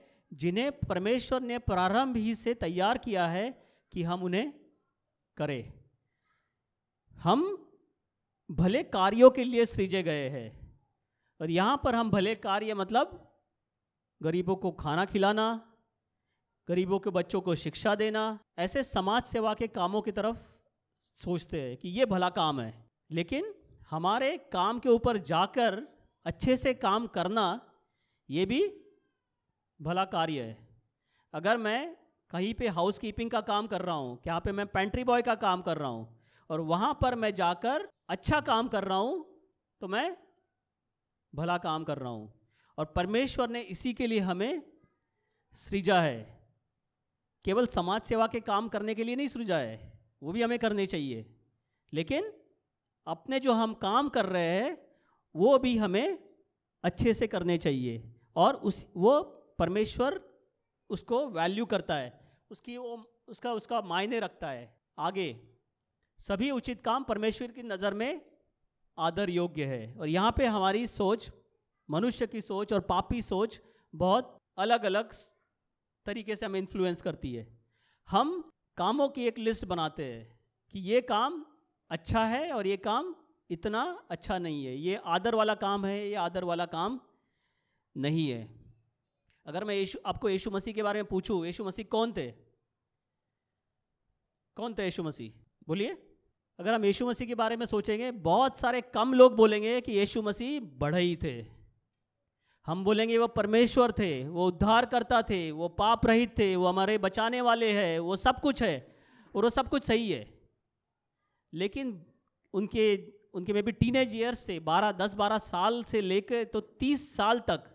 जिन्हें परमेश्वर ने प्रारंभ ही से तैयार किया है कि हम उन्हें करें हम भले कार्यों के लिए सृजे गए हैं और यहाँ पर हम भले कार्य मतलब गरीबों को खाना खिलाना गरीबों के बच्चों को शिक्षा देना ऐसे समाज सेवा के कामों की तरफ सोचते हैं कि ये भला काम है लेकिन हमारे काम के ऊपर जाकर अच्छे से काम करना ये भी भला कार्य है अगर मैं कहीं पे हाउस कीपिंग का काम कर रहा हूँ यहाँ पे मैं पेंट्री बॉय का काम कर रहा हूँ और वहाँ पर मैं जाकर अच्छा काम कर रहा हूँ तो मैं भला काम कर रहा हूँ और परमेश्वर ने इसी के लिए हमें सृजा है केवल समाज सेवा के काम करने के लिए नहीं सृजा है वो भी हमें करने चाहिए लेकिन अपने जो हम काम कर रहे हैं वो भी हमें अच्छे से करने चाहिए और उस वो परमेश्वर उसको वैल्यू करता है उसकी वो उसका उसका मायने रखता है आगे सभी उचित काम परमेश्वर की नज़र में आदर योग्य है और यहाँ पे हमारी सोच मनुष्य की सोच और पापी सोच बहुत अलग अलग तरीके से हमें इन्फ्लुएंस करती है हम कामों की एक लिस्ट बनाते हैं कि ये काम अच्छा है और ये काम इतना अच्छा नहीं है ये आदर वाला काम है ये आदर वाला काम नहीं है अगर मैं यीशु आपको यीशु मसीह के बारे में पूछूं यीशु मसीह कौन थे कौन थे यीशु मसीह बोलिए अगर हम यीशु मसीह के बारे में सोचेंगे बहुत सारे कम लोग बोलेंगे कि यीशु मसीह बड़े ही थे हम बोलेंगे वो परमेश्वर थे वो उद्धार करता थे वो पाप रहित थे वो हमारे बचाने वाले हैं वो सब कुछ है और वो सब कुछ सही है लेकिन उनके उनके में टीन टीनेज ईयर्स से 12 10 12 साल से लेकर तो 30 साल तक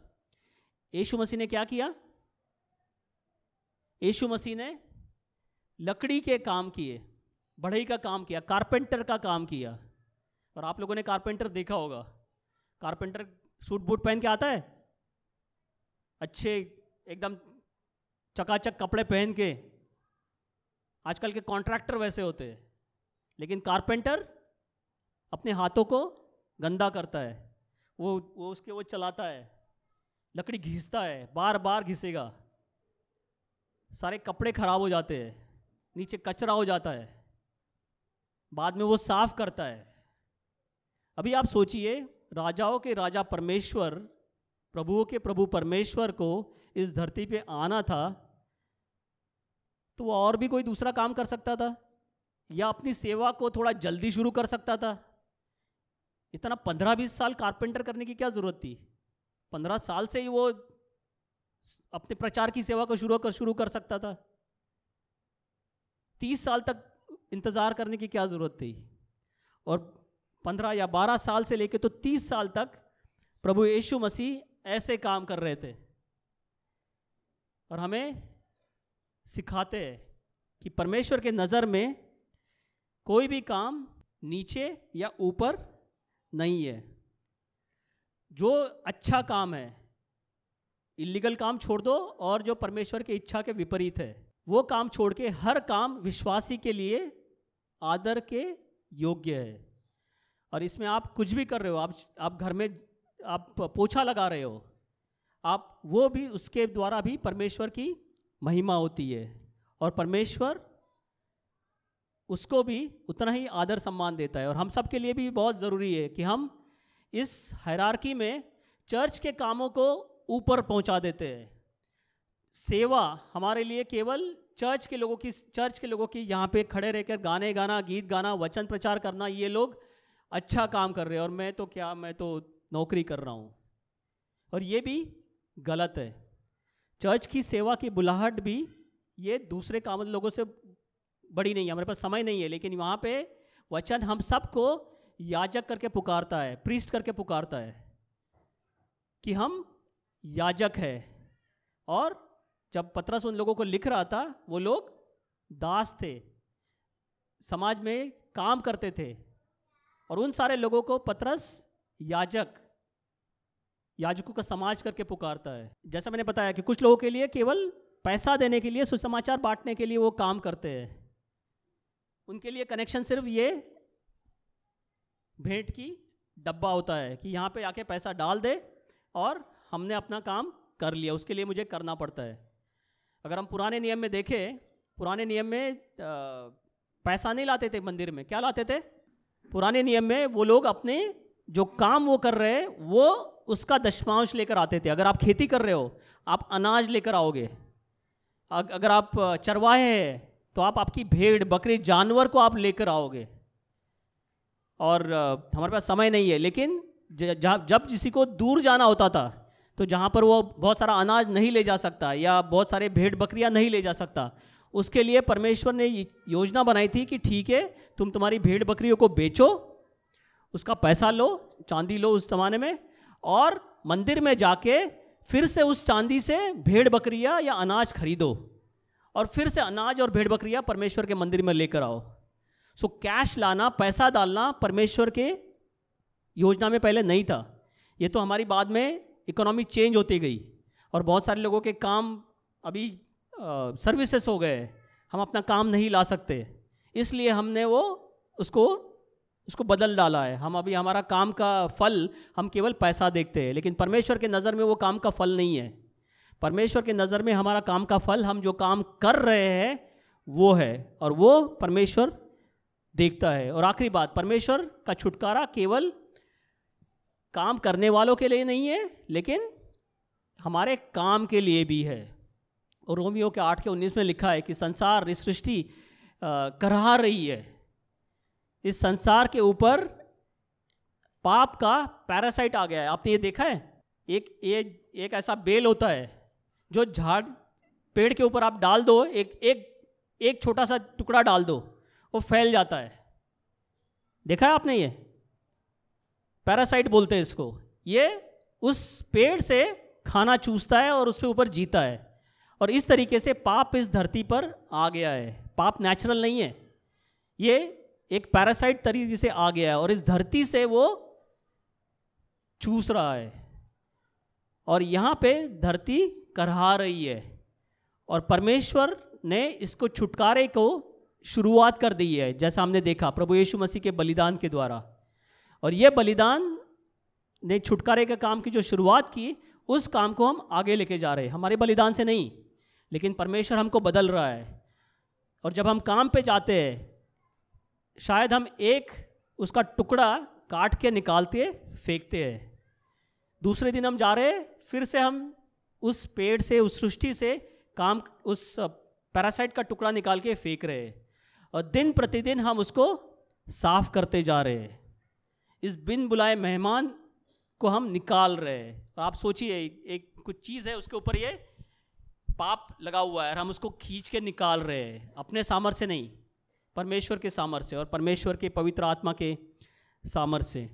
यीशु मसीह ने क्या किया यीशु मसीह ने लकड़ी के काम किए बढ़ई का काम किया कारपेंटर का काम किया और आप लोगों ने कारपेंटर देखा होगा कारपेंटर सूट बूट पहन के आता है अच्छे एकदम चकाचक कपड़े पहन के आजकल के कॉन्ट्रैक्टर वैसे होते हैं लेकिन कारपेंटर अपने हाथों को गंदा करता है वो वो उसके वो चलाता है लकड़ी घिसता है बार बार घिसेगा सारे कपड़े खराब हो जाते हैं नीचे कचरा हो जाता है बाद में वो साफ करता है अभी आप सोचिए राजाओं के राजा परमेश्वर प्रभुओं के प्रभु परमेश्वर को इस धरती पे आना था तो वो और भी कोई दूसरा काम कर सकता था या अपनी सेवा को थोड़ा जल्दी शुरू कर सकता था इतना पंद्रह बीस साल कारपेंटर करने की क्या ज़रूरत थी पंद्रह साल से ही वो अपने प्रचार की सेवा को शुरू कर शुरू कर सकता था तीस साल तक इंतज़ार करने की क्या ज़रूरत थी और पंद्रह या बारह साल से लेकर तो तीस साल तक प्रभु यीशु मसीह ऐसे काम कर रहे थे और हमें सिखाते हैं कि परमेश्वर के नज़र में कोई भी काम नीचे या ऊपर नहीं है जो अच्छा काम है इलीगल काम छोड़ दो और जो परमेश्वर की इच्छा के विपरीत है वो काम छोड़ के हर काम विश्वासी के लिए आदर के योग्य है और इसमें आप कुछ भी कर रहे हो आप आप घर में आप पोछा लगा रहे हो आप वो भी उसके द्वारा भी परमेश्वर की महिमा होती है और परमेश्वर उसको भी उतना ही आदर सम्मान देता है और हम सब के लिए भी बहुत ज़रूरी है कि हम इस हैरारकी में चर्च के कामों को ऊपर पहुंचा देते हैं सेवा हमारे लिए केवल चर्च के लोगों की चर्च के लोगों की यहाँ पे खड़े रहकर गाने गाना गीत गाना वचन प्रचार करना ये लोग अच्छा काम कर रहे हैं और मैं तो क्या मैं तो नौकरी कर रहा हूँ और ये भी गलत है चर्च की सेवा की बुलाहट भी ये दूसरे काम लोगों से बड़ी नहीं है हमारे पास समय नहीं है लेकिन वहाँ पे वचन हम सबको याजक करके पुकारता है प्रीस्ट करके पुकारता है कि हम याजक है और जब पत्रस उन लोगों को लिख रहा था वो लोग दास थे समाज में काम करते थे और उन सारे लोगों को पत्रस याजक याजकों का समाज करके पुकारता है जैसा मैंने बताया कि कुछ लोगों के लिए केवल पैसा देने के लिए सुसमाचार बांटने के लिए वो काम करते हैं उनके लिए कनेक्शन सिर्फ ये भेंट की डब्बा होता है कि यहाँ पे आके पैसा डाल दे और हमने अपना काम कर लिया उसके लिए मुझे करना पड़ता है अगर हम पुराने नियम में देखें पुराने नियम में पैसा नहीं लाते थे मंदिर में क्या लाते थे पुराने नियम में वो लोग अपने जो काम वो कर रहे हैं वो उसका दशमांश लेकर आते थे अगर आप खेती कर रहे हो आप अनाज लेकर आओगे अगर आप चरवाहे हैं तो आप आपकी भेड़ बकरी जानवर को आप लेकर आओगे और हमारे पास समय नहीं है लेकिन जब जब किसी को दूर जाना होता था तो जहाँ पर वो बहुत सारा अनाज नहीं ले जा सकता या बहुत सारे भेड़ बकरियाँ नहीं ले जा सकता उसके लिए परमेश्वर ने योजना बनाई थी कि ठीक है तुम तुम्हारी भेड़ बकरियों को बेचो उसका पैसा लो चांदी लो उस जमाने में और मंदिर में जाके फिर से उस चांदी से भेड़ बकरियाँ या अनाज खरीदो और फिर से अनाज और भेड़ बकरियाँ परमेश्वर के मंदिर में लेकर आओ सो कैश लाना पैसा डालना परमेश्वर के योजना में पहले नहीं था ये तो हमारी बाद में इकोनॉमी चेंज होती गई और बहुत सारे लोगों के काम अभी सर्विसेस हो गए हम अपना काम नहीं ला सकते इसलिए हमने वो उसको उसको बदल डाला है हम अभी हमारा काम का फल हम केवल पैसा देखते हैं लेकिन परमेश्वर के नज़र में वो काम का फल नहीं है परमेश्वर के नज़र में हमारा काम का फल हम जो काम कर रहे हैं वो है और वो परमेश्वर देखता है और आखिरी बात परमेश्वर का छुटकारा केवल काम करने वालों के लिए नहीं है लेकिन हमारे काम के लिए भी है और रोमियो के आठ के उन्नीस में लिखा है कि संसार इस सृष्टि करहा रही है इस संसार के ऊपर पाप का पैरासाइट आ गया है आपने ये देखा है एक ये एक ऐसा बेल होता है जो झाड़ पेड़ के ऊपर आप डाल दो एक एक एक छोटा सा टुकड़ा डाल दो वो फैल जाता है देखा है आपने ये पैरासाइट बोलते हैं इसको ये उस पेड़ से खाना चूसता है और उसके ऊपर जीता है और इस तरीके से पाप इस धरती पर आ गया है पाप नेचुरल नहीं है ये एक पैरासाइट तरीके से आ गया है और इस धरती से वो चूस रहा है और यहाँ पे धरती करहा रही है और परमेश्वर ने इसको छुटकारे को शुरुआत कर दी है जैसा हमने देखा प्रभु यीशु मसीह के बलिदान के द्वारा और ये बलिदान ने छुटकारे के काम की जो शुरुआत की उस काम को हम आगे लेके जा रहे हैं हमारे बलिदान से नहीं लेकिन परमेश्वर हमको बदल रहा है और जब हम काम पे जाते हैं शायद हम एक उसका टुकड़ा काट के निकालते फेंकते हैं दूसरे दिन हम जा रहे हैं फिर से हम उस पेड़ से उस सृष्टि से काम उस पैरासाइट का टुकड़ा निकाल के फेंक रहे हैं और दिन प्रतिदिन हम उसको साफ करते जा रहे हैं इस बिन बुलाए मेहमान को हम निकाल रहे हैं और आप सोचिए एक कुछ चीज़ है उसके ऊपर ये पाप लगा हुआ है और हम उसको खींच के निकाल रहे हैं अपने सामर्थ्य नहीं परमेश्वर के सामर्थ्य और परमेश्वर के पवित्र आत्मा के सामर्थ्य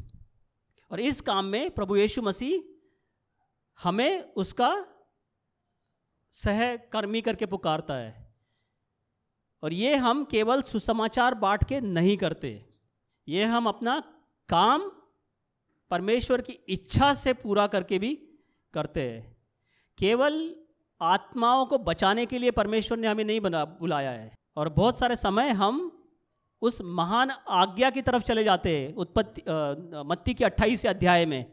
और इस काम में प्रभु यीशु मसीह हमें उसका सहकर्मी करके पुकारता है और ये हम केवल सुसमाचार बांट के नहीं करते ये हम अपना काम परमेश्वर की इच्छा से पूरा करके भी करते हैं केवल आत्माओं को बचाने के लिए परमेश्वर ने हमें नहीं बना बुलाया है और बहुत सारे समय हम उस महान आज्ञा की तरफ चले जाते हैं उत्पत्ति मत्ती के अट्ठाईस अध्याय में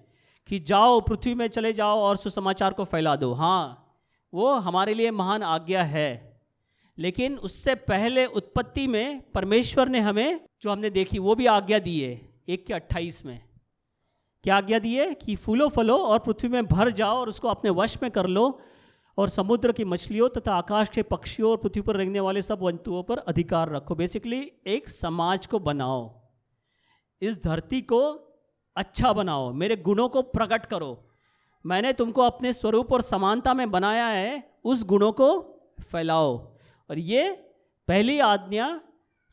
कि जाओ पृथ्वी में चले जाओ और सुसमाचार को फैला दो हाँ वो हमारे लिए महान आज्ञा है लेकिन उससे पहले उत्पत्ति में परमेश्वर ने हमें जो हमने देखी वो भी आज्ञा दी है एक के अट्ठाईस में क्या आज्ञा दी है कि फूलो फलो और पृथ्वी में भर जाओ और उसको अपने वश में कर लो और समुद्र की मछलियों तथा आकाश के पक्षियों और पृथ्वी पर रहने वाले सब वंतुओं पर अधिकार रखो बेसिकली एक समाज को बनाओ इस धरती को अच्छा बनाओ मेरे गुणों को प्रकट करो मैंने तुमको अपने स्वरूप और समानता में बनाया है उस गुणों को फैलाओ और ये पहली आज्ञा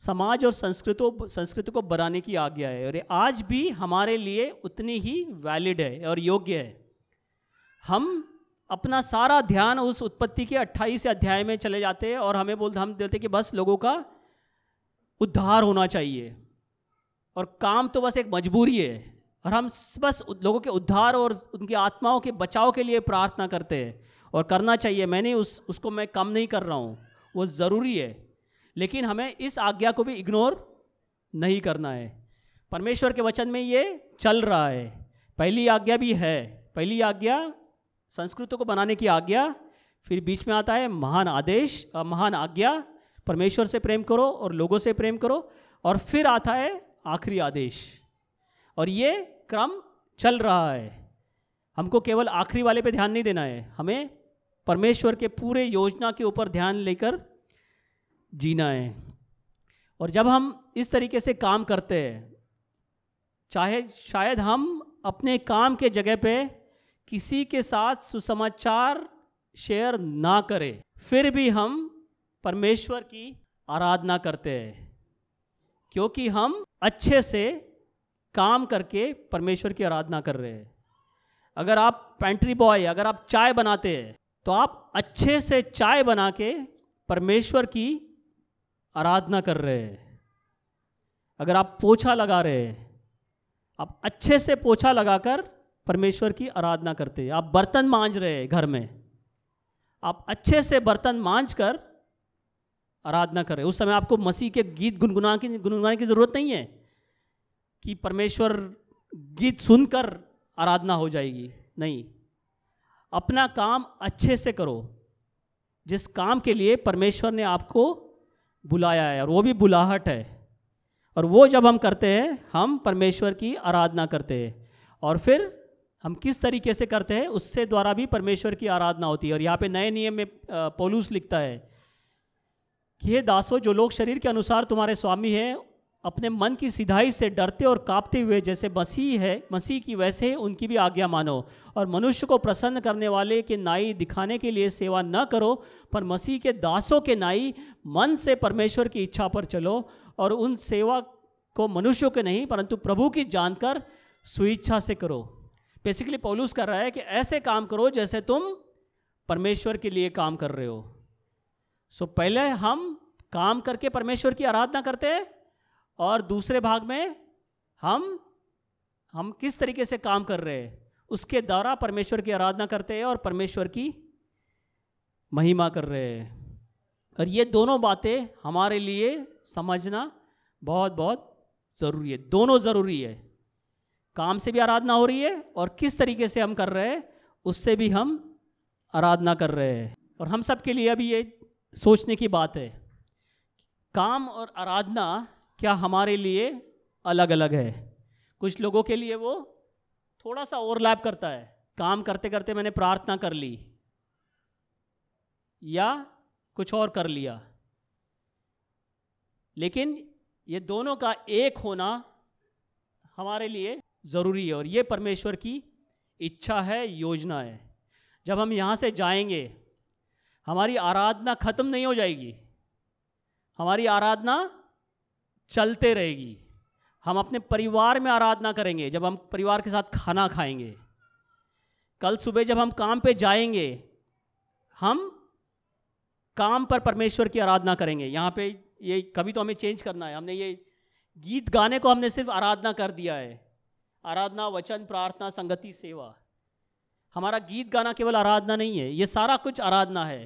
समाज और संस्कृतों संस्कृति को बढ़ाने की आज्ञा है और ये आज भी हमारे लिए उतनी ही वैलिड है और योग्य है हम अपना सारा ध्यान उस उत्पत्ति के 28 अध्याय में चले जाते हैं और हमें बोलते हम देते कि बस लोगों का उद्धार होना चाहिए और काम तो बस एक मजबूरी है और हम बस लोगों के उद्धार और उनकी आत्माओं के बचाव के लिए प्रार्थना करते हैं और करना चाहिए मैंने उस उसको मैं कम नहीं कर रहा हूँ वो ज़रूरी है लेकिन हमें इस आज्ञा को भी इग्नोर नहीं करना है परमेश्वर के वचन में ये चल रहा है पहली आज्ञा भी है पहली आज्ञा संस्कृत को बनाने की आज्ञा फिर बीच में आता है महान आदेश महान आज्ञा परमेश्वर से प्रेम करो और लोगों से प्रेम करो और फिर आता है आखिरी आदेश और ये क्रम चल रहा है हमको केवल आखिरी वाले पे ध्यान नहीं देना है हमें परमेश्वर के पूरे योजना के ऊपर ध्यान लेकर जीना है और जब हम इस तरीके से काम करते हैं चाहे शायद हम अपने काम के जगह पे किसी के साथ सुसमाचार शेयर ना करें फिर भी हम परमेश्वर की आराधना करते हैं क्योंकि हम अच्छे से काम करके परमेश्वर की आराधना कर रहे हैं अगर आप पेंट्री बॉय अगर आप चाय बनाते हैं तो आप अच्छे से चाय बना के परमेश्वर की आराधना कर रहे हैं अगर आप पोछा लगा रहे हैं आप अच्छे से पोछा लगाकर परमेश्वर की आराधना करते हैं आप बर्तन मांझ रहे हैं घर में आप अच्छे से बर्तन मांझ कर आराधना कर रहे उस समय आपको मसीह के गीत गुनगुना की गुनगुनाने की ज़रूरत नहीं है कि परमेश्वर गीत सुनकर आराधना हो जाएगी नहीं अपना काम अच्छे से करो जिस काम के लिए परमेश्वर ने आपको बुलाया है और वो भी बुलाहट है और वो जब हम करते हैं हम परमेश्वर की आराधना करते हैं और फिर हम किस तरीके से करते हैं उससे द्वारा भी परमेश्वर की आराधना होती है और यहाँ पे नए नियम में पोलूस लिखता है कि हे दासो जो लोग शरीर के अनुसार तुम्हारे स्वामी हैं अपने मन की सिधाई से डरते और कांपते हुए जैसे मसीह है मसीह की वैसे उनकी भी आज्ञा मानो और मनुष्य को प्रसन्न करने वाले के नाई दिखाने के लिए सेवा न करो पर मसीह के दासों के नाई मन से परमेश्वर की इच्छा पर चलो और उन सेवा को मनुष्यों के नहीं परंतु प्रभु की जानकर स्वेच्छा से करो बेसिकली पौलूस कर रहा है कि ऐसे काम करो जैसे तुम परमेश्वर के लिए काम कर रहे हो सो so, पहले हम काम करके परमेश्वर की आराधना करते हैं और दूसरे भाग में हम हम किस तरीके से काम कर रहे हैं उसके द्वारा परमेश्वर की आराधना करते हैं और परमेश्वर की महिमा कर रहे हैं और ये दोनों बातें हमारे लिए समझना बहुत बहुत ज़रूरी है दोनों ज़रूरी है काम से भी आराधना हो रही है और किस तरीके से हम कर रहे हैं उससे भी हम आराधना कर रहे हैं और हम सब के लिए अभी ये सोचने की बात है काम और आराधना क्या हमारे लिए अलग अलग है कुछ लोगों के लिए वो थोड़ा सा ओवरलैप करता है काम करते करते मैंने प्रार्थना कर ली या कुछ और कर लिया लेकिन ये दोनों का एक होना हमारे लिए ज़रूरी है और ये परमेश्वर की इच्छा है योजना है जब हम यहाँ से जाएंगे हमारी आराधना ख़त्म नहीं हो जाएगी हमारी आराधना चलते रहेगी हम अपने परिवार में आराधना करेंगे जब हम परिवार के साथ खाना खाएंगे कल सुबह जब हम काम पे जाएंगे हम काम पर परमेश्वर की आराधना करेंगे यहाँ पे ये कभी तो हमें चेंज करना है हमने ये गीत गाने को हमने सिर्फ आराधना कर दिया है आराधना वचन प्रार्थना संगति सेवा हमारा गीत गाना केवल आराधना नहीं है ये सारा कुछ आराधना है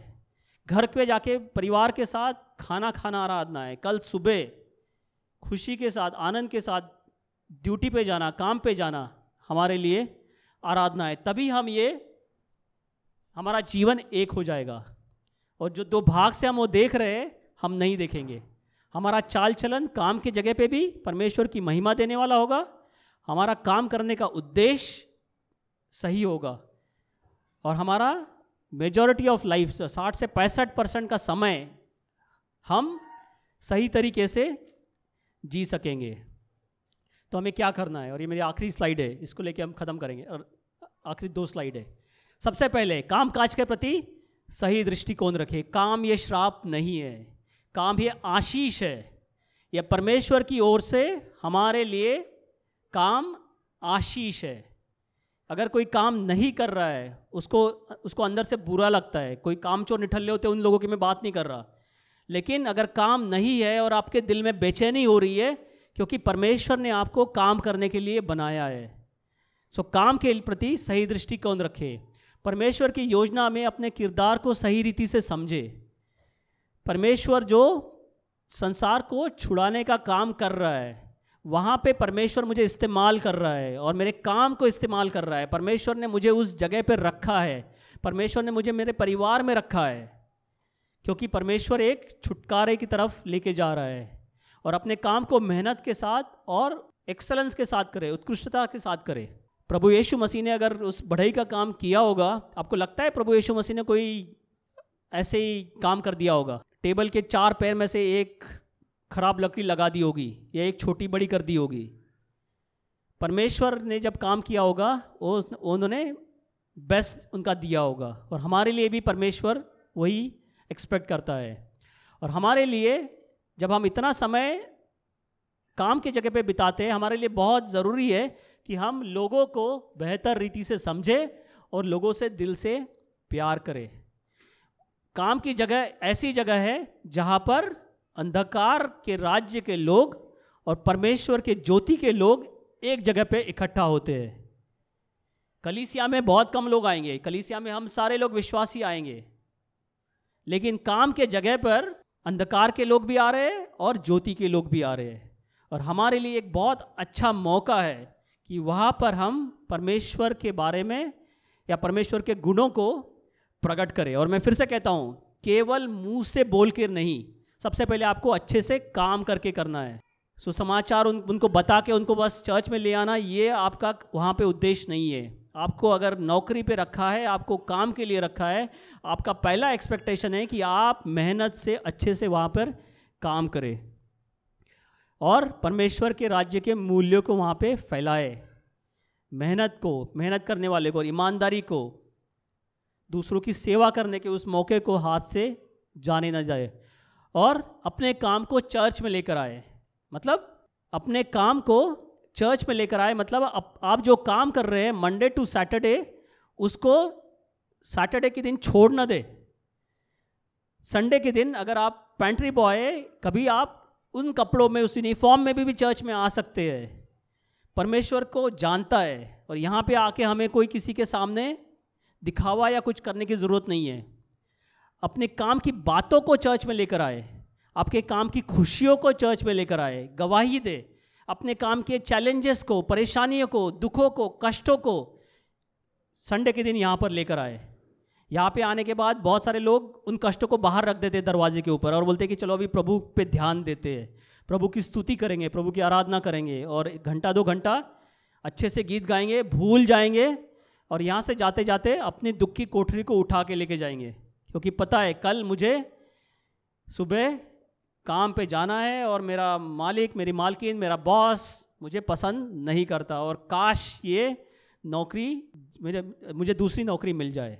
घर पे जाके परिवार के साथ खाना खाना आराधना है कल सुबह खुशी के साथ आनंद के साथ ड्यूटी पे जाना काम पे जाना हमारे लिए आराधना है तभी हम ये हमारा जीवन एक हो जाएगा और जो दो भाग से हम वो देख रहे हैं हम नहीं देखेंगे हमारा चाल चलन काम के जगह पे भी परमेश्वर की महिमा देने वाला होगा हमारा काम करने का उद्देश्य सही होगा और हमारा मेजॉरिटी ऑफ लाइफ साठ से पैंसठ परसेंट का समय हम सही तरीके से जी सकेंगे तो हमें क्या करना है और ये मेरी आखिरी स्लाइड है इसको लेके हम ख़त्म करेंगे और आखिरी दो स्लाइड है सबसे पहले काम काज के प्रति सही दृष्टिकोण रखें काम ये श्राप नहीं है काम ये आशीष है यह परमेश्वर की ओर से हमारे लिए काम आशीष है अगर कोई काम नहीं कर रहा है उसको उसको अंदर से बुरा लगता है कोई काम चोर निठल्ले होते उन लोगों की मैं बात नहीं कर रहा लेकिन अगर काम नहीं है और आपके दिल में बेचैनी हो रही है क्योंकि परमेश्वर ने आपको काम करने के लिए बनाया है सो काम के प्रति सही दृष्टिकोण रखे परमेश्वर की योजना में अपने किरदार को सही रीति से समझे परमेश्वर जो संसार को छुड़ाने का काम कर रहा है वहाँ पे परमेश्वर मुझे इस्तेमाल कर रहा है और मेरे काम को इस्तेमाल कर रहा है परमेश्वर ने मुझे उस जगह पर रखा है परमेश्वर ने मुझे मेरे परिवार में रखा है क्योंकि परमेश्वर एक छुटकारे की तरफ लेके जा रहा है और अपने काम को मेहनत के साथ और एक्सलेंस के साथ करे उत्कृष्टता के साथ करे प्रभु यीशु मसीह ने अगर उस बढ़ई का काम किया होगा आपको लगता है प्रभु यीशु मसीह ने कोई ऐसे ही काम कर दिया होगा टेबल के चार पैर में से एक खराब लकड़ी लगा दी होगी या एक छोटी बड़ी कर दी होगी परमेश्वर ने जब काम किया होगा उन्होंने बेस्ट उनका दिया होगा और हमारे लिए भी परमेश्वर वही एक्सपेक्ट करता है और हमारे लिए जब हम इतना समय काम की जगह पे बिताते हैं हमारे लिए बहुत ज़रूरी है कि हम लोगों को बेहतर रीति से समझें और लोगों से दिल से प्यार करें काम की जगह ऐसी जगह है जहाँ पर अंधकार के राज्य के लोग और परमेश्वर के ज्योति के लोग एक जगह पे इकट्ठा होते हैं कलीसिया में बहुत कम लोग आएंगे कलीसिया में हम सारे लोग विश्वासी आएंगे लेकिन काम के जगह पर अंधकार के लोग भी आ रहे हैं और ज्योति के लोग भी आ रहे हैं और हमारे लिए एक बहुत अच्छा मौका है कि वहाँ पर हम परमेश्वर के बारे में या परमेश्वर के गुणों को प्रकट करें और मैं फिर से कहता हूँ केवल मुंह से बोल के नहीं सबसे पहले आपको अच्छे से काम करके करना है सुसमाचार उन उनको बता के उनको बस चर्च में ले आना ये आपका वहाँ पे उद्देश्य नहीं है आपको अगर नौकरी पे रखा है आपको काम के लिए रखा है आपका पहला एक्सपेक्टेशन है कि आप मेहनत से अच्छे से वहाँ पर काम करें और परमेश्वर के राज्य के मूल्यों को वहाँ पे फैलाए मेहनत को मेहनत करने वाले को ईमानदारी को दूसरों की सेवा करने के उस मौके को हाथ से जाने ना जाए और अपने काम को चर्च में लेकर आए मतलब अपने काम को चर्च में लेकर आए मतलब आप, आप जो काम कर रहे हैं मंडे टू सैटरडे उसको सैटरडे के दिन छोड़ ना दे संडे के दिन अगर आप पेंट्री बॉय कभी आप उन कपड़ों में उस यूनिफॉर्म में भी, भी चर्च में आ सकते हैं परमेश्वर को जानता है और यहाँ पे आके हमें कोई किसी के सामने दिखावा या कुछ करने की ज़रूरत नहीं है अपने काम की बातों को चर्च में लेकर आए आपके काम की खुशियों को चर्च में लेकर आए गवाही दे अपने काम के चैलेंजेस को परेशानियों को दुखों को कष्टों को संडे के दिन यहाँ पर लेकर आए यहाँ पे आने के बाद बहुत सारे लोग उन कष्टों को बाहर रख देते दरवाजे के ऊपर और बोलते कि चलो अभी प्रभु पे ध्यान देते हैं प्रभु की स्तुति करेंगे प्रभु की आराधना करेंगे और घंटा दो घंटा अच्छे से गीत गाएंगे भूल जाएंगे और यहाँ से जाते जाते अपनी दुख की कोठरी को उठा के लेके जाएंगे क्योंकि पता है कल मुझे सुबह काम पे जाना है और मेरा मालिक मेरी मालकिन मेरा बॉस मुझे पसंद नहीं करता और काश ये नौकरी मुझे मुझे दूसरी नौकरी मिल जाए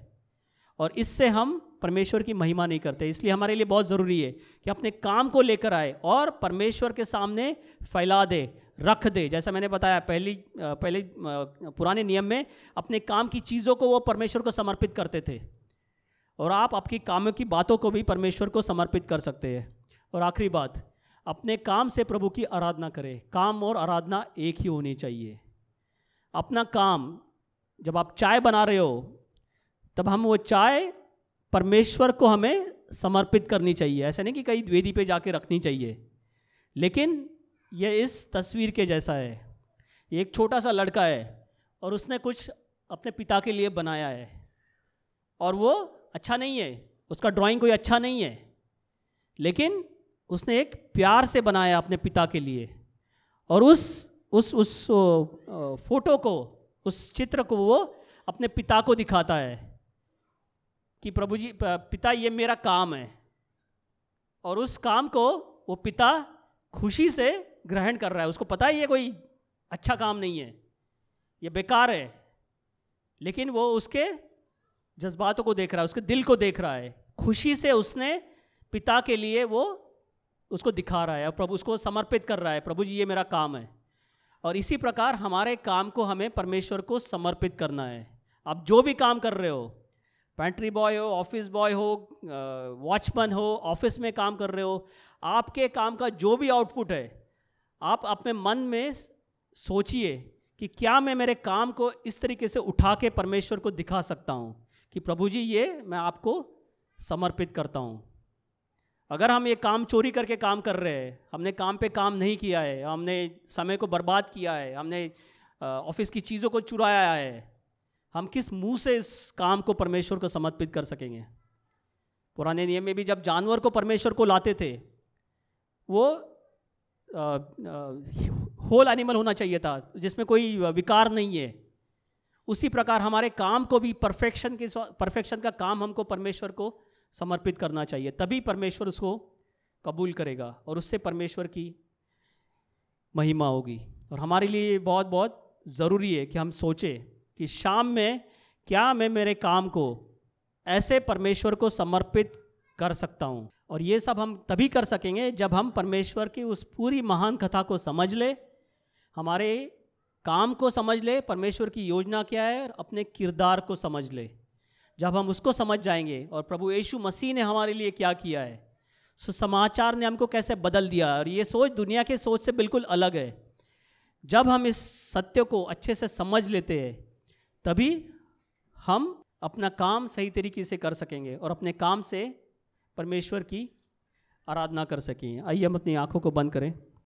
और इससे हम परमेश्वर की महिमा नहीं करते इसलिए हमारे लिए बहुत ज़रूरी है कि अपने काम को लेकर आए और परमेश्वर के सामने फैला दे रख दे जैसा मैंने बताया पहली पहले पुराने नियम में अपने काम की चीज़ों को वो परमेश्वर को समर्पित करते थे और आप आपकी कामों की बातों को भी परमेश्वर को समर्पित कर सकते हैं और आखिरी बात अपने काम से प्रभु की आराधना करें काम और आराधना एक ही होनी चाहिए अपना काम जब आप चाय बना रहे हो तब हम वो चाय परमेश्वर को हमें समर्पित करनी चाहिए ऐसा नहीं कि कहीं वेदी पे जाके रखनी चाहिए लेकिन यह इस तस्वीर के जैसा है ये एक छोटा सा लड़का है और उसने कुछ अपने पिता के लिए बनाया है और वो अच्छा नहीं है उसका ड्राइंग कोई अच्छा नहीं है लेकिन उसने एक प्यार से बनाया अपने पिता के लिए और उस उस उस फोटो को उस चित्र को वो अपने पिता को दिखाता है कि प्रभु जी पिता ये मेरा काम है और उस काम को वो पिता खुशी से ग्रहण कर रहा है उसको पता है ये कोई अच्छा काम नहीं है ये बेकार है लेकिन वो उसके जज्बातों को देख रहा है उसके दिल को देख रहा है खुशी से उसने पिता के लिए वो उसको दिखा रहा है और प्रभु उसको समर्पित कर रहा है प्रभु जी ये मेरा काम है और इसी प्रकार हमारे काम को हमें परमेश्वर को समर्पित करना है आप जो भी काम कर रहे हो पेंट्री बॉय हो ऑफिस बॉय हो वॉचमैन हो ऑफिस में काम कर रहे हो आपके काम का जो भी आउटपुट है आप अपने मन में सोचिए कि क्या मैं मेरे काम को इस तरीके से उठा के परमेश्वर को दिखा सकता हूँ कि प्रभु जी ये मैं आपको समर्पित करता हूँ अगर हम ये काम चोरी करके काम कर रहे हैं हमने काम पे काम नहीं किया है हमने समय को बर्बाद किया है हमने ऑफिस की चीज़ों को चुराया है हम किस मुंह से इस काम को परमेश्वर को समर्पित कर सकेंगे पुराने नियम में भी जब जानवर को परमेश्वर को लाते थे वो आ, आ, होल एनिमल होना चाहिए था जिसमें कोई विकार नहीं है उसी प्रकार हमारे काम को भी परफेक्शन के परफेक्शन का काम हमको परमेश्वर को समर्पित करना चाहिए तभी परमेश्वर उसको कबूल करेगा और उससे परमेश्वर की महिमा होगी और हमारे लिए बहुत बहुत ज़रूरी है कि हम सोचें कि शाम में क्या मैं मेरे काम को ऐसे परमेश्वर को समर्पित कर सकता हूँ और ये सब हम तभी कर सकेंगे जब हम परमेश्वर की उस पूरी महान कथा को समझ ले हमारे काम को समझ ले परमेश्वर की योजना क्या है और अपने किरदार को समझ ले जब हम उसको समझ जाएंगे और प्रभु यीशु मसीह ने हमारे लिए क्या किया है सो समाचार ने हमको कैसे बदल दिया और ये सोच दुनिया के सोच से बिल्कुल अलग है जब हम इस सत्य को अच्छे से समझ लेते हैं तभी हम अपना काम सही तरीके से कर सकेंगे और अपने काम से परमेश्वर की आराधना कर सकें आइए हम अपनी आँखों को बंद करें